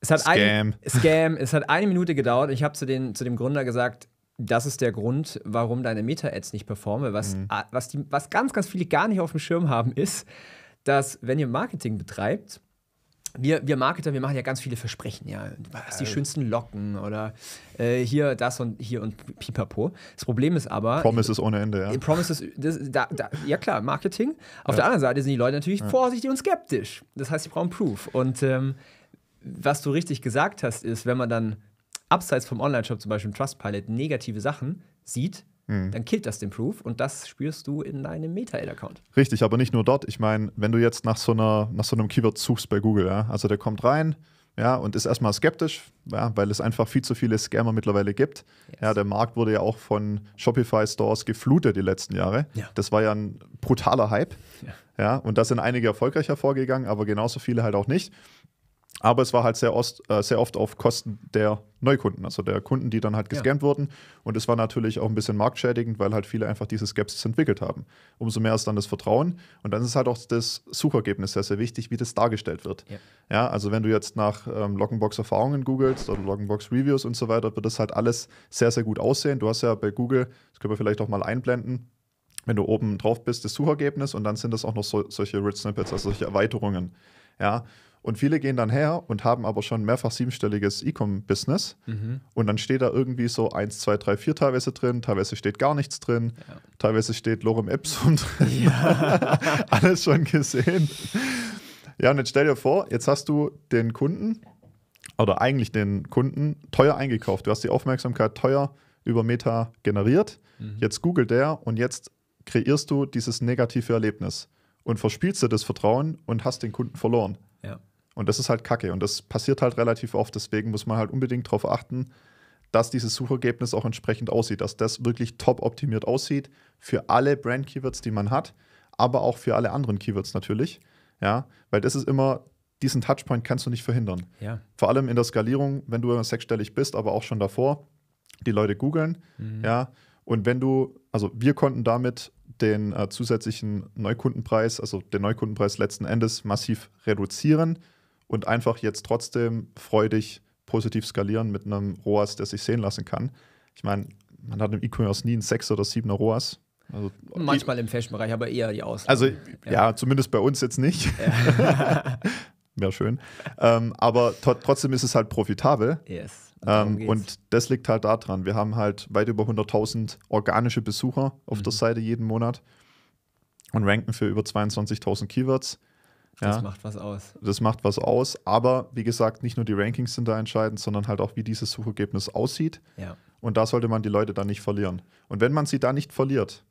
Es hat Scam. Ein, Scam. Es hat eine Minute gedauert. Ich habe zu, zu dem Gründer gesagt, das ist der Grund, warum deine Meta-Ads nicht performen. Was, mhm. was, die, was ganz, ganz viele gar nicht auf dem Schirm haben, ist, dass wenn ihr Marketing betreibt, wir, wir Marketer, wir machen ja ganz viele Versprechen, ja. Du hast die schönsten Locken oder äh, hier das und hier und pipapo. Das Problem ist aber. Promises ohne Ende, ja. Promises, das, da, da, ja klar, Marketing. Auf ja. der anderen Seite sind die Leute natürlich ja. vorsichtig und skeptisch. Das heißt, sie brauchen Proof. Und ähm, was du richtig gesagt hast, ist, wenn man dann abseits vom Online-Shop, zum Beispiel im Trustpilot, negative Sachen sieht, Mhm. Dann killt das den Proof und das spürst du in deinem Meta-Account. Richtig, aber nicht nur dort. Ich meine, wenn du jetzt nach so, einer, nach so einem Keyword suchst bei Google, ja, also der kommt rein, ja, und ist erstmal skeptisch, ja, weil es einfach viel zu viele Scammer mittlerweile gibt. Yes. Ja, der Markt wurde ja auch von Shopify-Stores geflutet die letzten Jahre. Ja. Das war ja ein brutaler Hype. Ja. ja, und da sind einige erfolgreich hervorgegangen, aber genauso viele halt auch nicht. Aber es war halt sehr, ost, äh, sehr, oft auf Kosten der Neukunden, also der Kunden, die dann halt gescampt ja. wurden. Und es war natürlich auch ein bisschen marktschädigend, weil halt viele einfach diese Skepsis entwickelt haben. Umso mehr ist dann das Vertrauen. Und dann ist halt auch das Suchergebnis sehr, sehr wichtig, wie das dargestellt wird. Ja, ja also wenn du jetzt nach ähm, Loggenbox-Erfahrungen googelst oder Loggenbox-Reviews und so weiter, wird das halt alles sehr, sehr gut aussehen. Du hast ja bei Google, das können wir vielleicht auch mal einblenden, wenn du oben drauf bist, das Suchergebnis und dann sind das auch noch so, solche Rich Snippets, also solche Erweiterungen. Ja, und viele gehen dann her und haben aber schon mehrfach siebenstelliges E-Com-Business. Mhm. Und dann steht da irgendwie so 1, 2, 3, 4 teilweise drin, teilweise steht gar nichts drin, ja. teilweise steht Lorem Epsum drin. Ja. Alles schon gesehen. Ja, und jetzt stell dir vor, jetzt hast du den Kunden oder eigentlich den Kunden teuer eingekauft. Du hast die Aufmerksamkeit teuer über Meta generiert. Mhm. Jetzt googelt der und jetzt kreierst du dieses negative Erlebnis und verspielst dir das Vertrauen und hast den Kunden verloren. Und das ist halt kacke. Und das passiert halt relativ oft. Deswegen muss man halt unbedingt darauf achten, dass dieses Suchergebnis auch entsprechend aussieht, dass das wirklich top optimiert aussieht für alle Brand-Keywords, die man hat, aber auch für alle anderen Keywords natürlich. Ja, weil das ist immer, diesen Touchpoint kannst du nicht verhindern. Ja. Vor allem in der Skalierung, wenn du sechsstellig bist, aber auch schon davor, die Leute googeln. Mhm. Ja, und wenn du, also wir konnten damit den äh, zusätzlichen Neukundenpreis, also den Neukundenpreis letzten Endes massiv reduzieren und einfach jetzt trotzdem freudig positiv skalieren mit einem ROAS, der sich sehen lassen kann. Ich meine, man hat im E-Commerce nie einen 6 oder 7er ROAS. Also hm, Manchmal im Fashion-Bereich, aber eher die Ausnahme. Also ja. ja. zumindest bei uns jetzt nicht. Ja. Wäre schön. Ähm, aber trotzdem ist es halt profitabel. Yes. Ähm, und das liegt halt daran. Wir haben halt weit über 100.000 organische Besucher auf mhm. der Seite jeden Monat und ranken für über 22.000 Keywords. Ja. Das macht was aus. Das macht was aus. Aber wie gesagt, nicht nur die Rankings sind da entscheidend, sondern halt auch, wie dieses Suchergebnis aussieht. Ja. Und da sollte man die Leute dann nicht verlieren. Und wenn man sie da nicht verliert,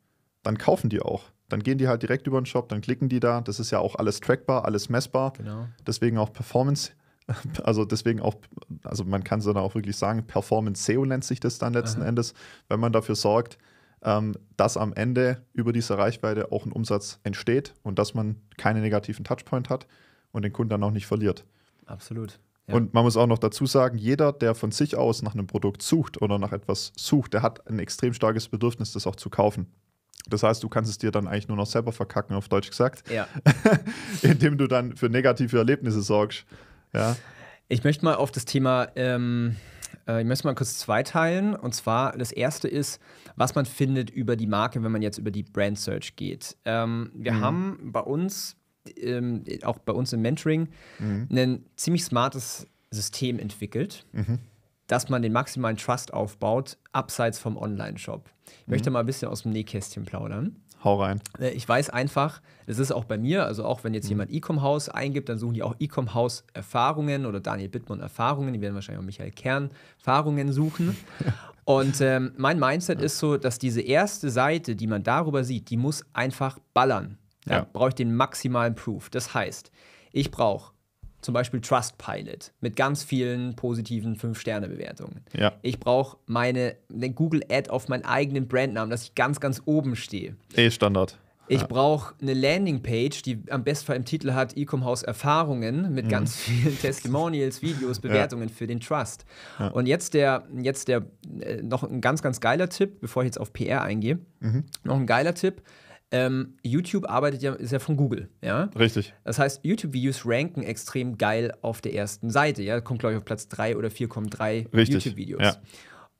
dann kaufen die auch. Dann gehen die halt direkt über den Shop, dann klicken die da. Das ist ja auch alles trackbar, alles messbar. Genau. Deswegen auch Performance. Also deswegen auch, also man kann es dann auch wirklich sagen, Performance SEO nennt sich das dann letzten Aha. Endes, wenn man dafür sorgt, ähm, dass am Ende über diese Reichweite auch ein Umsatz entsteht und dass man keinen negativen Touchpoint hat und den Kunden dann auch nicht verliert. Absolut. Ja. Und man muss auch noch dazu sagen, jeder, der von sich aus nach einem Produkt sucht oder nach etwas sucht, der hat ein extrem starkes Bedürfnis, das auch zu kaufen. Das heißt, du kannst es dir dann eigentlich nur noch selber verkacken, auf Deutsch gesagt, ja. indem du dann für negative Erlebnisse sorgst. Ja. Ich möchte mal auf das Thema ähm, äh, ich möchte mal kurz zwei teilen. Und zwar, das erste ist, was man findet über die Marke, wenn man jetzt über die Brand Search geht. Ähm, wir mhm. haben bei uns, ähm, auch bei uns im Mentoring, mhm. ein ziemlich smartes System entwickelt. Mhm dass man den maximalen Trust aufbaut, abseits vom Online-Shop. Ich mhm. möchte mal ein bisschen aus dem Nähkästchen plaudern. Hau rein. Äh, ich weiß einfach, es ist auch bei mir, also auch wenn jetzt mhm. jemand Ecom House eingibt, dann suchen die auch Ecom House Erfahrungen oder Daniel Bittmann Erfahrungen, die werden wahrscheinlich auch Michael Kern Erfahrungen suchen. Und ähm, mein Mindset ja. ist so, dass diese erste Seite, die man darüber sieht, die muss einfach ballern. Da ja. brauche ich den maximalen Proof. Das heißt, ich brauche zum Beispiel Trustpilot mit ganz vielen positiven 5-Sterne-Bewertungen. Ja. Ich brauche meine den Google-Ad auf meinen eigenen Brandnamen, dass ich ganz, ganz oben stehe. e Standard. Ich ja. brauche eine Landingpage, die am besten im Titel hat Ecomhaus Erfahrungen mit mhm. ganz vielen Testimonials, Videos, Bewertungen ja. für den Trust. Ja. Und jetzt der, jetzt der, äh, noch ein ganz, ganz geiler Tipp, bevor ich jetzt auf PR eingehe. Mhm. Noch ein geiler Tipp ähm, YouTube arbeitet ja, ist ja von Google, ja? Richtig. Das heißt, YouTube-Videos ranken extrem geil auf der ersten Seite, ja? Kommt, glaube ich, auf Platz 3 oder 4,3 YouTube-Videos. Ja.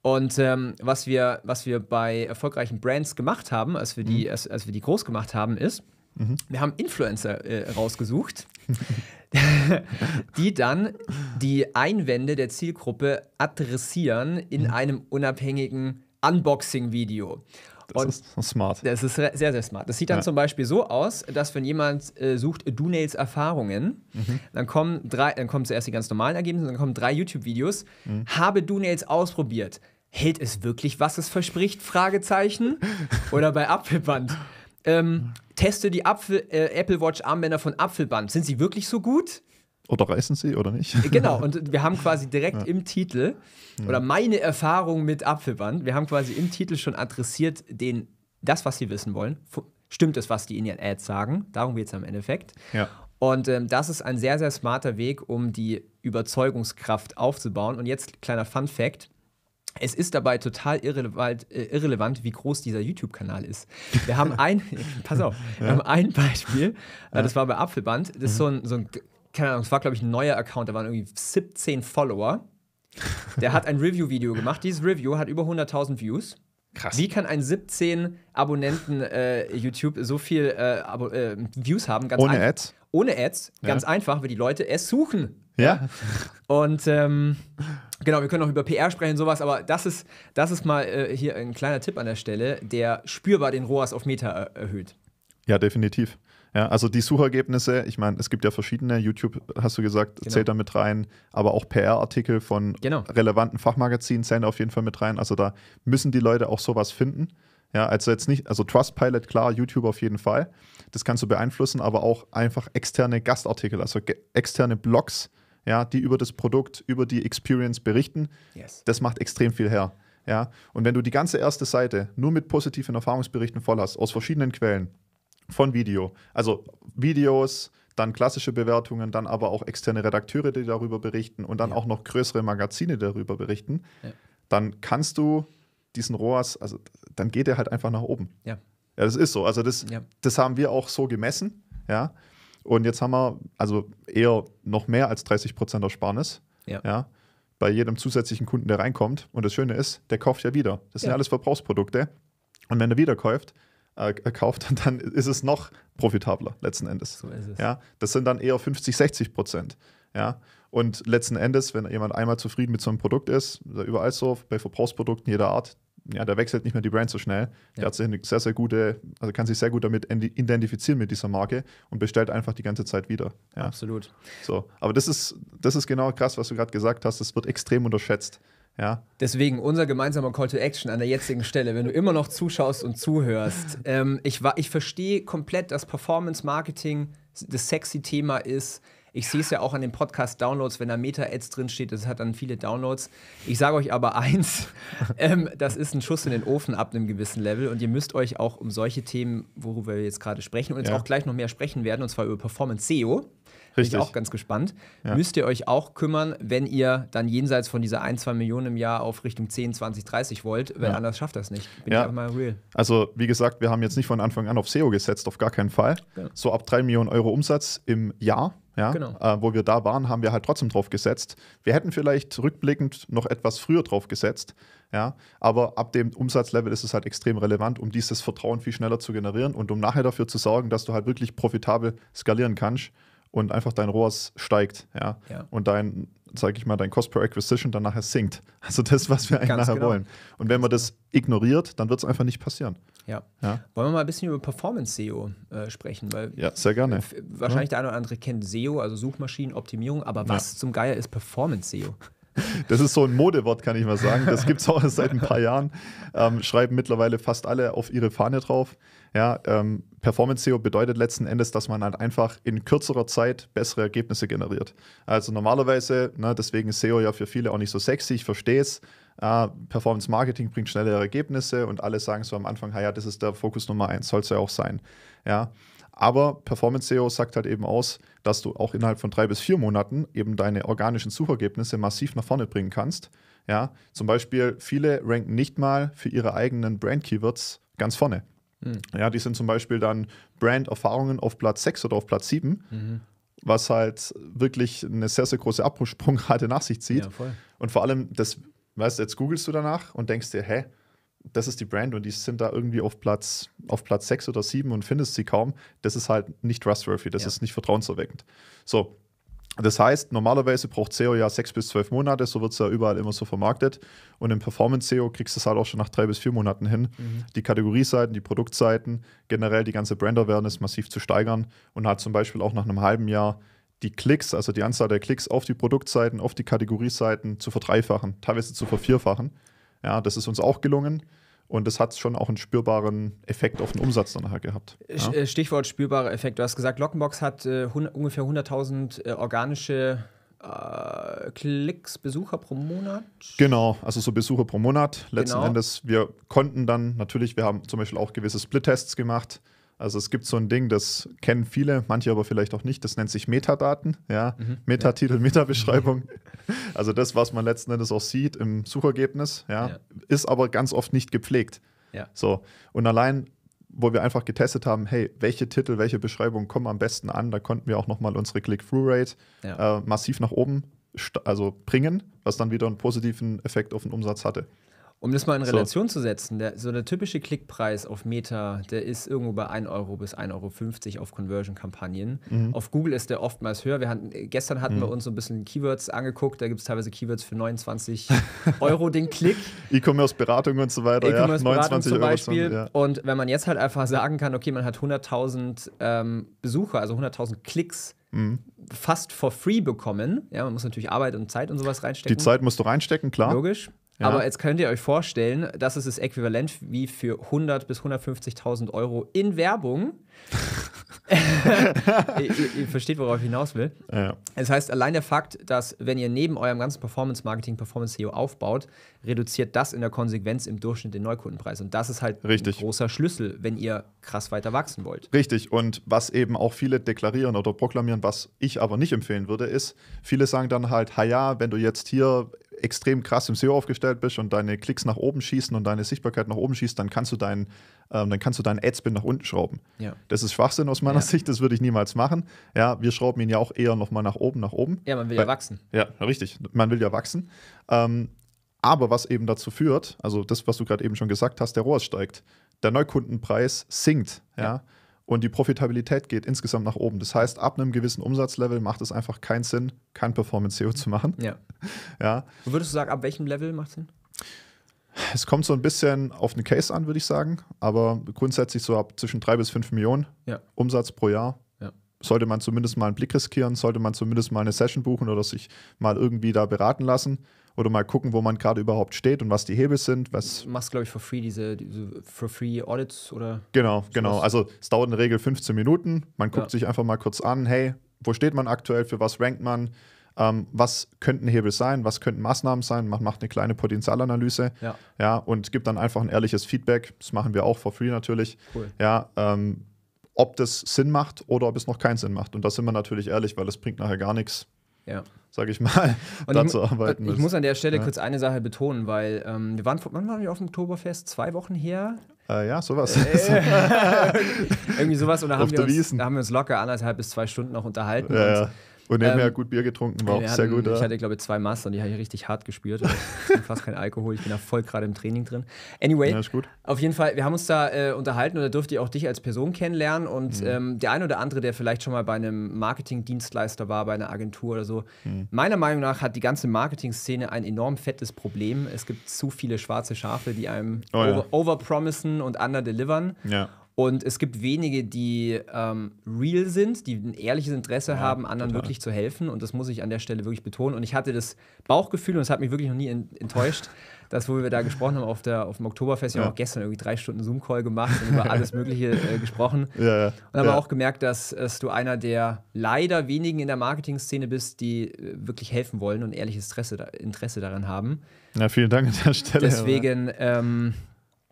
Und ähm, was, wir, was wir bei erfolgreichen Brands gemacht haben, als wir mhm. die, als, als wir die groß gemacht haben, ist, mhm. wir haben Influencer äh, rausgesucht, die dann die Einwände der Zielgruppe adressieren in mhm. einem unabhängigen Unboxing-Video. Das und ist smart. Das ist sehr, sehr smart. Das sieht dann ja. zum Beispiel so aus, dass wenn jemand äh, sucht Nails Erfahrungen, mhm. dann, kommen drei, dann kommen zuerst die ganz normalen Ergebnisse, dann kommen drei YouTube-Videos. Mhm. Habe Nails ausprobiert. Hält es wirklich, was es verspricht? Fragezeichen. Oder bei Apfelband. Ähm, teste die Apfel, äh, Apple Watch Armbänder von Apfelband. Sind sie wirklich so gut? Oder reißen sie oder nicht? Äh, genau, und wir haben quasi direkt ja. im Titel, oder meine Erfahrung mit Apfelband, wir haben quasi im Titel schon adressiert, den, das, was sie wissen wollen. Stimmt es, was die in ihren Ads sagen? Darum geht es am Endeffekt. Ja. Und ähm, das ist ein sehr, sehr smarter Weg, um die Überzeugungskraft aufzubauen. Und jetzt kleiner Fun Fact. Es ist dabei total irrelevant, äh, irrelevant wie groß dieser YouTube-Kanal ist. Wir haben ein, pass auf, wir haben ein Beispiel, äh, das war bei Apfelband, das ist mhm. so ein, so ein keine Ahnung, es war, glaube ich, ein neuer Account, da waren irgendwie 17 Follower. Der hat ein Review-Video gemacht. Dieses Review hat über 100.000 Views. Krass. Wie kann ein 17 Abonnenten äh, YouTube so viel äh, äh, Views haben? Ganz ohne Ads? Ohne Ads, ganz ja. einfach, weil die Leute es suchen. Ja. Und ähm, genau, wir können auch über PR sprechen, sowas, aber das ist, das ist mal äh, hier ein kleiner Tipp an der Stelle, der spürbar den ROAS auf Meta äh, erhöht. Ja, definitiv. Ja, also die Suchergebnisse, ich meine, es gibt ja verschiedene, YouTube hast du gesagt, genau. zählt da mit rein, aber auch PR-Artikel von genau. relevanten Fachmagazinen zählen da auf jeden Fall mit rein. Also da müssen die Leute auch sowas finden. Ja, also jetzt nicht, also Trustpilot, klar, YouTube auf jeden Fall. Das kannst du beeinflussen, aber auch einfach externe Gastartikel, also externe Blogs, ja, die über das Produkt, über die Experience berichten. Yes. Das macht extrem viel her. Ja, und wenn du die ganze erste Seite nur mit positiven Erfahrungsberichten voll hast, aus verschiedenen Quellen, von Video. Also Videos, dann klassische Bewertungen, dann aber auch externe Redakteure, die darüber berichten und dann ja. auch noch größere Magazine darüber berichten, ja. dann kannst du diesen ROAS, also dann geht er halt einfach nach oben. Ja. Ja, das ist so. Also das, ja. das haben wir auch so gemessen, ja. Und jetzt haben wir also eher noch mehr als 30 Prozent Ersparnis, ja. ja. Bei jedem zusätzlichen Kunden, der reinkommt. Und das Schöne ist, der kauft ja wieder. Das sind ja alles Verbrauchsprodukte. Und wenn er wieder kauft, äh, äh, kauft, dann ist es noch profitabler letzten Endes. So ist es. Ja, das sind dann eher 50, 60 Prozent. Ja, und letzten Endes, wenn jemand einmal zufrieden mit so einem Produkt ist, überall so, bei Verbrauchsprodukten jeder Art, ja, der wechselt nicht mehr die Brand so schnell. Der hat sich eine sehr, sehr gute, also kann sich sehr gut damit identifizieren mit dieser Marke und bestellt einfach die ganze Zeit wieder. Ja. Absolut. So, aber das ist, das ist genau krass, was du gerade gesagt hast. Das wird extrem unterschätzt. Ja. Deswegen unser gemeinsamer Call to Action an der jetzigen Stelle, wenn du immer noch zuschaust und zuhörst. Ähm, ich, ich verstehe komplett, dass Performance Marketing das sexy Thema ist. Ich sehe es ja auch an den Podcast-Downloads, wenn da Meta-Ads drinsteht, das hat dann viele Downloads. Ich sage euch aber eins, ähm, das ist ein Schuss in den Ofen ab einem gewissen Level und ihr müsst euch auch um solche Themen, worüber wir jetzt gerade sprechen und jetzt ja. auch gleich noch mehr sprechen werden, und zwar über Performance SEO, Richtig. Bin ich auch ganz gespannt. Ja. Müsst ihr euch auch kümmern, wenn ihr dann jenseits von dieser 1, 2 Millionen im Jahr auf Richtung 10, 20, 30 wollt, weil ja. anders schafft das nicht. Bin ja. ich mal real. Also, wie gesagt, wir haben jetzt nicht von Anfang an auf SEO gesetzt, auf gar keinen Fall. Genau. So ab 3 Millionen Euro Umsatz im Jahr. Ja, genau. äh, wo wir da waren, haben wir halt trotzdem drauf gesetzt. Wir hätten vielleicht rückblickend noch etwas früher drauf gesetzt, ja, aber ab dem Umsatzlevel ist es halt extrem relevant, um dieses Vertrauen viel schneller zu generieren und um nachher dafür zu sorgen, dass du halt wirklich profitabel skalieren kannst und einfach dein ROAS steigt, ja, ja. und dein, sage ich mal, dein Cost per Acquisition dann nachher sinkt. Also das, was wir eigentlich nachher genau. wollen. Und wenn man das ignoriert, dann wird es einfach nicht passieren. Ja. ja. Wollen wir mal ein bisschen über Performance-SEO äh, sprechen? Weil ja, sehr gerne. Wahrscheinlich ja. Hm? der eine oder andere kennt SEO, also Suchmaschinenoptimierung, aber was zum Geier ist Performance-SEO? Das ist so ein Modewort, kann ich mal sagen. Das gibt es auch seit ein paar Jahren. Ähm, schreiben mittlerweile fast alle auf ihre Fahne drauf. Ja, ähm, Performance SEO bedeutet letzten Endes, dass man halt einfach in kürzerer Zeit bessere Ergebnisse generiert. Also normalerweise, ne, deswegen ist SEO ja für viele auch nicht so sexy, ich verstehe es. Äh, ah, Performance Marketing bringt schnellere Ergebnisse und alle sagen so am Anfang, ja, das ist der Fokus Nummer eins, soll es ja auch sein. Ja. Aber Performance SEO sagt halt eben aus, dass du auch innerhalb von drei bis vier Monaten eben deine organischen Suchergebnisse massiv nach vorne bringen kannst. Ja, zum Beispiel viele ranken nicht mal für ihre eigenen Brand-Keywords ganz vorne. Mhm. Ja, die sind zum Beispiel dann Brand-Erfahrungen auf Platz sechs oder auf Platz sieben. Mhm. was halt wirklich eine sehr, sehr große Abbruchsprungrate nach sich zieht. Ja, voll. und vor allem, das, weißt du, jetzt googelst du danach und denkst dir, hä, das ist die Brand und die sind da irgendwie auf Platz, auf Platz 6 oder 7 und findest sie kaum, das ist halt nicht trustworthy, das ja. ist nicht vertrauenserweckend. So, das heißt, normalerweise braucht SEO ja 6 bis 12 Monate, so wird es ja überall immer so vermarktet. Und im Performance-SEO kriegst du es halt auch schon nach 3 bis 4 Monaten hin, mhm. die Kategorieseiten, die Produktseiten, generell die ganze Brand-Awareness massiv zu steigern und halt zum Beispiel auch nach einem halben Jahr die Klicks, also die Anzahl der Klicks auf die Produktseiten, auf die Kategorieseiten zu verdreifachen, teilweise zu vervierfachen. Ja, das ist uns auch gelungen. Und das hat schon auch einen spürbaren Effekt auf den Umsatz danach gehabt. Ja? Äh, Stichwort spürbarer Effekt. Du hast gesagt, Lockenbox hat äh, ungefähr 100.000 äh, organische äh, Klicks, Besucher pro Monat. Genau, also so Besucher pro Monat. Letzten genau. Endes, wir konnten dann natürlich, wir haben zum Beispiel auch gewisse Split-Tests gemacht also es gibt so ein Ding, das kennen viele, manche aber vielleicht auch nicht, das nennt sich Metadaten, ja, mhm. Metatitel, Metabeschreibung. also das, was man letzten Endes auch sieht im Suchergebnis, ja, ja. ist aber ganz oft nicht gepflegt. Ja. So, und allein wo wir einfach getestet haben, hey, welche Titel, welche Beschreibungen kommen am besten an, da konnten wir auch nochmal unsere Click-Through-Rate ja. äh, massiv nach oben also bringen, was dann wieder einen positiven Effekt auf den Umsatz hatte. Um das mal in Relation so. zu setzen, der, so der typische Klickpreis auf Meta, der ist irgendwo bei 1 Euro bis 1,50 Euro auf Conversion-Kampagnen. Mhm. Auf Google ist der oftmals höher. Wir hatten, äh, gestern hatten mhm. wir uns so ein bisschen Keywords angeguckt. Da gibt es teilweise Keywords für 29 Euro den Klick. E-Commerce-Beratung und so weiter. E-Commerce-Beratung ja, zum Beispiel. Euro, ja. Und wenn man jetzt halt einfach sagen kann, okay, man hat 100.000 ähm, Besucher, also 100.000 Klicks mhm. fast for free bekommen. Ja, man muss natürlich Arbeit und Zeit und sowas reinstecken. Die Zeit musst du reinstecken, klar. Logisch. Aber jetzt könnt ihr euch vorstellen, das ist das Äquivalent wie für 100 bis 150.000 Euro in Werbung. ihr, ihr, versteht, worauf ich hinaus will. Ja. Das heißt, allein der Fakt, dass wenn ihr neben eurem ganzen Performance-Marketing Performance-SEO aufbaut, reduziert das in der Konsequenz im Durchschnitt den Neukundenpreis. Und das ist halt Richtig. ein großer Schlüssel, wenn ihr krass weiter wachsen wollt. Richtig. Und was eben auch viele deklarieren oder proklamieren, was ich aber nicht empfehlen würde, ist, viele sagen dann halt, ja, wenn du jetzt hier extrem krass im SEO aufgestellt bist und deine Klicks nach oben schießen und deine Sichtbarkeit nach oben schießt, dann kannst du deinen, ähm, dann kannst du deinen Adspin nach unten schrauben. Ja. Das ist Schwachsinn aus meiner ja. Sicht, das würde ich niemals machen. Ja, wir schrauben ihn ja auch eher nochmal nach oben, nach oben. Ja, man will Weil, ja wachsen. Ja, richtig. Man will ja wachsen. Ähm, aber was eben dazu führt, also das, was du gerade eben schon gesagt hast, der Rohr steigt. Der Neukundenpreis sinkt, ja. ja und die Profitabilität geht insgesamt nach oben. Das heißt, ab einem gewissen Umsatzlevel macht es einfach keinen Sinn, kein Performance-SEO zu machen. Ja. ja. Würdest du sagen, ab welchem Level macht es Sinn? Es kommt so ein bisschen auf den Case an, würde ich sagen, aber grundsätzlich so ab zwischen drei bis fünf Millionen ja. Umsatz pro Jahr sollte man zumindest mal einen Blick riskieren, sollte man zumindest mal eine Session buchen oder sich mal irgendwie da beraten lassen oder mal gucken, wo man gerade überhaupt steht und was die Hebel sind. Was du machst, glaube ich, for free diese, diese, for free Audits oder. Genau, sowas. genau. Also es dauert in der Regel 15 Minuten. Man guckt ja. sich einfach mal kurz an, hey, wo steht man aktuell, für was rankt man, ähm, was könnten Hebel sein, was könnten Maßnahmen sein. Man macht eine kleine Potenzialanalyse ja. Ja, und gibt dann einfach ein ehrliches Feedback. Das machen wir auch for free natürlich. Cool. Ja, ähm, ob das Sinn macht oder ob es noch keinen Sinn macht. Und da sind wir natürlich ehrlich, weil das bringt nachher gar nichts, ja. sage ich mal, und da zu arbeiten ich, Ich muss an der Stelle ja. kurz eine Sache betonen, weil ähm, wir waren, wann waren wir auf dem Oktoberfest? Zwei Wochen her? Äh, ja, sowas. Äh, irgendwie sowas. Und da haben, wir uns, da haben wir uns locker anderthalb bis zwei Stunden noch unterhalten. Ja, und, und nebenher ähm, gut Bier getrunken, war auch hatten, sehr gut. Ich hatte, glaube ich, zwei Master und die habe ich richtig hart gespürt. Also, ich fast kein Alkohol, ich bin da voll gerade im Training drin. Anyway, ja, auf jeden Fall, wir haben uns da äh, unterhalten und da durfte ich auch dich als Person kennenlernen. Und mhm. ähm, der ein oder andere, der vielleicht schon mal bei einem Marketingdienstleister war, bei einer Agentur oder so, mhm. meiner Meinung nach hat die ganze Marketing-Szene ein enorm fettes Problem. Es gibt zu viele schwarze Schafe, die einem oh, ja. over overpromisen und underdelivern. Ja. Und es gibt wenige, die ähm, real sind, die ein ehrliches Interesse ja, haben, anderen total. wirklich zu helfen. Und das muss ich an der Stelle wirklich betonen. Und ich hatte das Bauchgefühl, und es hat mich wirklich noch nie enttäuscht, dass, wo wir da gesprochen haben auf, der, auf dem Oktoberfest, ja. ich habe auch gestern irgendwie drei Stunden Zoom-Call gemacht und über alles Mögliche äh, gesprochen. Ja, ja. Und habe auch gemerkt, dass, dass, du einer der leider wenigen in der Marketing-Szene bist, die äh, wirklich helfen wollen und ehrliches Interesse, Interesse daran haben. Na, vielen Dank an der Stelle. Deswegen. Ähm,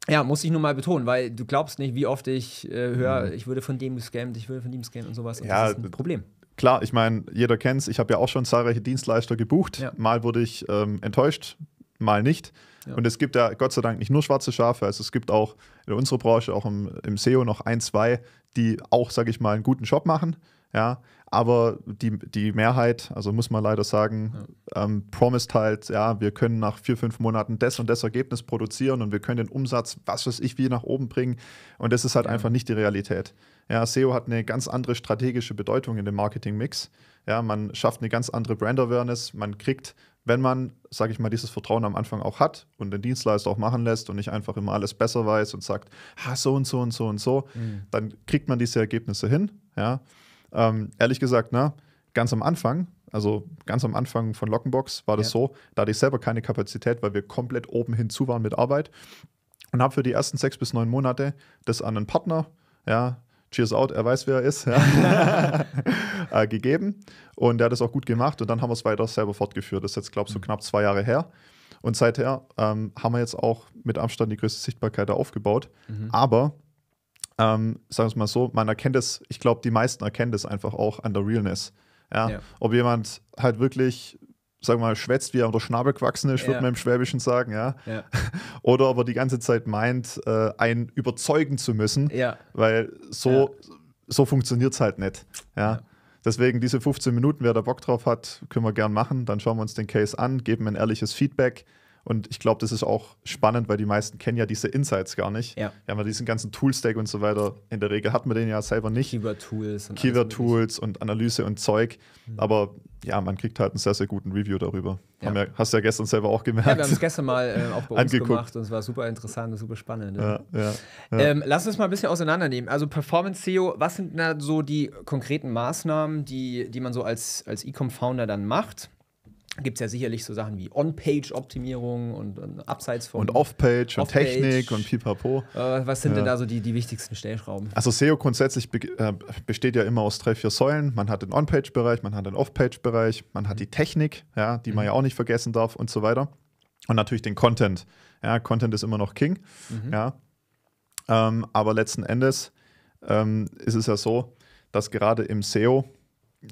ja, muss ich nur mal betonen, weil du glaubst nicht, wie oft ich äh, höre, mhm. ich würde von dem gescammt, ich würde von dem gescammt und sowas. Und ja, das ist ein Problem. Klar, ich meine, jeder kennt es. Ich habe ja auch schon zahlreiche Dienstleister gebucht. Ja. Mal wurde ich ähm, enttäuscht, mal nicht. Ja. Und es gibt ja Gott sei Dank nicht nur schwarze Schafe, also es gibt auch in unserer Branche, auch im, im SEO noch ein, zwei, die auch, sage ich mal, einen guten Job machen. Ja, aber die, die Mehrheit, also muss man leider sagen, ja. ähm, promised halt, ja, wir können nach vier, fünf Monaten das und das Ergebnis produzieren und wir können den Umsatz, was weiß ich, wie nach oben bringen. Und das ist halt ja. einfach nicht die Realität. Ja, SEO hat eine ganz andere strategische Bedeutung in dem Marketing-Mix. Ja, man schafft eine ganz andere Brand-Awareness. Man kriegt, wenn man, sage ich mal, dieses Vertrauen am Anfang auch hat und den Dienstleister auch machen lässt und nicht einfach immer alles besser weiß und sagt, ha, so und so und so und so, mhm. dann kriegt man diese Ergebnisse hin. Ja, ähm, ehrlich gesagt, na, ne, ganz am Anfang, also ganz am Anfang von Lockenbox war das ja. so, da hatte ich selber keine Kapazität, weil wir komplett oben hinzu waren mit Arbeit und habe für die ersten sechs bis neun Monate das an einen Partner, ja, Cheers out, er weiß, wer er ist, ja, äh, gegeben. Und er hat das auch gut gemacht und dann haben wir es weiter selber fortgeführt. Das ist jetzt, glaube ich, so mhm. knapp zwei Jahre her. Und seither ähm, haben wir jetzt auch mit Amstand die größte Sichtbarkeit aufgebaut. Mhm. Aber ähm, sagen wir es mal so, man erkennt es, ich glaube, die meisten erkennen es einfach auch an der Realness. Ja? ja. Ob jemand halt wirklich, sagen wir mal, schwätzt, wie er unter Schnabel gewachsen ist, ja. würde man im Schwäbischen sagen, ja. ja. Oder ob er die ganze Zeit meint, äh, einen überzeugen zu müssen, ja. weil so, so funktioniert es halt nicht. ja. Deswegen diese 15 Minuten, wer da Bock drauf hat, können wir gern machen. Dann schauen wir uns den Case an, geben ein ehrliches Feedback. Und ich glaube, das ist auch spannend, weil die meisten kennen ja diese Insights gar nicht. Ja. Wir haben ja diesen ganzen Toolstack und so weiter. In der Regel hat man den ja selber nicht. Keyword-Tools. und Keyword-Tools und Analyse und Zeug. Mhm. Aber ja, man kriegt halt einen sehr, sehr guten Review darüber. Ja. Ja, hast du ja gestern selber auch gemerkt. Ja, wir haben es gestern mal äh, auch bei uns Angeguckt. gemacht und es war super interessant und super spannend. Ja. Ähm, lass uns mal ein bisschen auseinandernehmen. Also Performance SEO, was sind da so die konkreten Maßnahmen, die, die man so als, als E-Com-Founder dann macht? gibt es ja sicherlich so Sachen wie On-Page-Optimierung und, abseits von. Und Off-Page und Technik und pipapo. Äh, was sind ja. denn da so die, die wichtigsten Stellschrauben? Also, SEO grundsätzlich be äh, besteht ja immer aus drei, vier Säulen. Man hat den On-Page-Bereich, man hat den Off-Page-Bereich, man hat mhm. die Technik, ja, die mhm. man ja auch nicht vergessen darf und so weiter. Und natürlich den Content. Ja, Content ist immer noch King. Mhm. Ja. Ähm, aber letzten Endes ähm, ist es ja so, dass gerade im SEO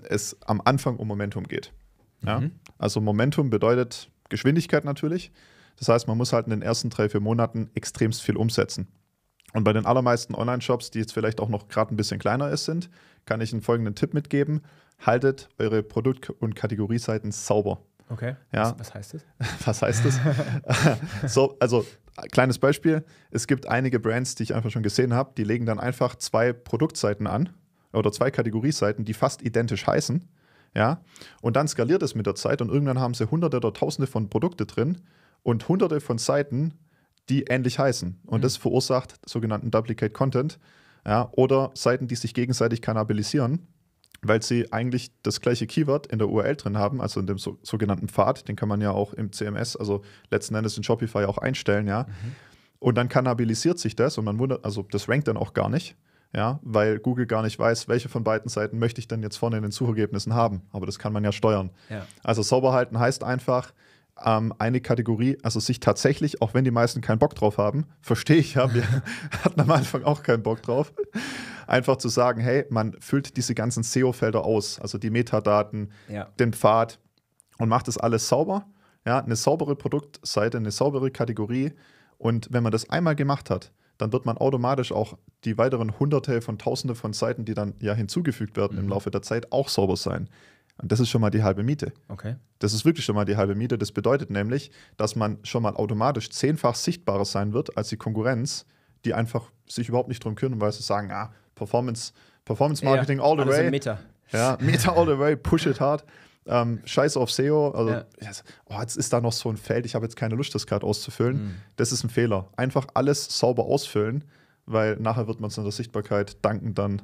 es am Anfang um Momentum geht. Ja? Mhm. Also Momentum bedeutet Geschwindigkeit natürlich. Das heißt, man muss halt in den ersten drei, vier Monaten extremst viel umsetzen. Und bei den allermeisten Online-Shops, die jetzt vielleicht auch noch gerade ein bisschen kleiner ist, sind, kann ich einen folgenden Tipp mitgeben. Haltet eure Produkt- und Kategorieseiten sauber. Okay. Ja. Was, heißt das? was heißt das? so, also, kleines Beispiel. Es gibt einige Brands, die ich einfach schon gesehen habe, die legen dann einfach zwei Produktseiten an oder zwei Kategorieseiten, die fast identisch heißen. Ja? Und dann skaliert es mit der Zeit und irgendwann haben sie hunderte oder tausende von Produkte drin und hunderte von Seiten, die ähnlich heißen. Und mhm. das verursacht sogenannten Duplicate Content ja? oder Seiten, die sich gegenseitig kannibalisieren, weil sie eigentlich das gleiche Keyword in der URL drin haben, also in dem so, sogenannten Pfad. Den kann man ja auch im CMS, also letzten Endes in Shopify auch einstellen. Ja? Mhm. Und dann kannibalisiert sich das und man wundert, also das rankt dann auch gar nicht ja, weil Google gar nicht weiß, welche von beiden Seiten möchte ich denn jetzt vorne in den Suchergebnissen haben. Aber das kann man ja steuern. Ja. Also sauber halten heißt einfach, ähm, eine Kategorie, also sich tatsächlich, auch wenn die meisten keinen Bock drauf haben, verstehe ich ja, wir hatten am Anfang auch keinen Bock drauf, einfach zu sagen, hey, man füllt diese ganzen SEO-Felder aus, also die Metadaten, ja. den Pfad und macht das alles sauber. Ja, eine saubere Produktseite, eine saubere Kategorie. Und wenn man das einmal gemacht hat, dann wird man automatisch auch die weiteren Hunderte von Tausende von Seiten, die dann ja hinzugefügt werden mhm. im Laufe der Zeit, auch sauber sein. Und das ist schon mal die halbe Miete. Okay. Das ist wirklich schon mal die halbe Miete. Das bedeutet nämlich, dass man schon mal automatisch zehnfach sichtbarer sein wird als die Konkurrenz, die einfach sich überhaupt nicht drum kümmern, weil sie sagen, ah, Performance, Performance Marketing ja, all the way. Meta. Ja, Meta all the way, push it hard. Ähm, scheiß auf SEO. Also, ja. oh, jetzt ist da noch so ein Feld, ich habe jetzt keine Lust, das gerade auszufüllen. Mhm. Das ist ein Fehler. Einfach alles sauber ausfüllen, weil nachher wird man es in der Sichtbarkeit danken dann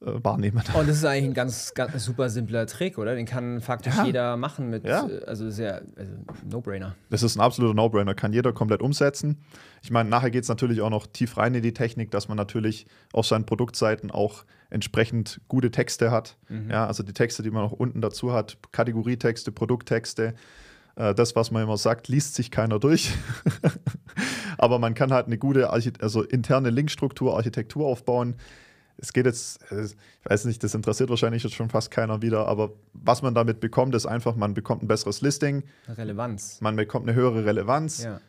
äh, wahrnehmen. Und das ist eigentlich ein ganz, ganz super simpler Trick, oder? Den kann faktisch ja. jeder machen mit, ja. Äh, also sehr, also No-Brainer. Das ist ein absoluter No-Brainer, kann jeder komplett umsetzen. Ich meine, nachher geht es natürlich auch noch tief rein in die Technik, dass man natürlich auf seinen Produktseiten auch entsprechend gute Texte hat. Mhm. Ja, also die Texte, die man auch unten dazu hat, Kategorietexte, Produkttexte äh, das, was man immer sagt, liest sich keiner durch. Aber man kann halt eine gute Archite also interne Linkstruktur, Architektur aufbauen, es geht jetzt, äh, ich weiß nicht, das interessiert wahrscheinlich jetzt schon fast keiner wieder, aber was man damit bekommt, ist einfach, man bekommt ein besseres Listing. Relevanz. Man bekommt eine höhere Relevanz. Ja.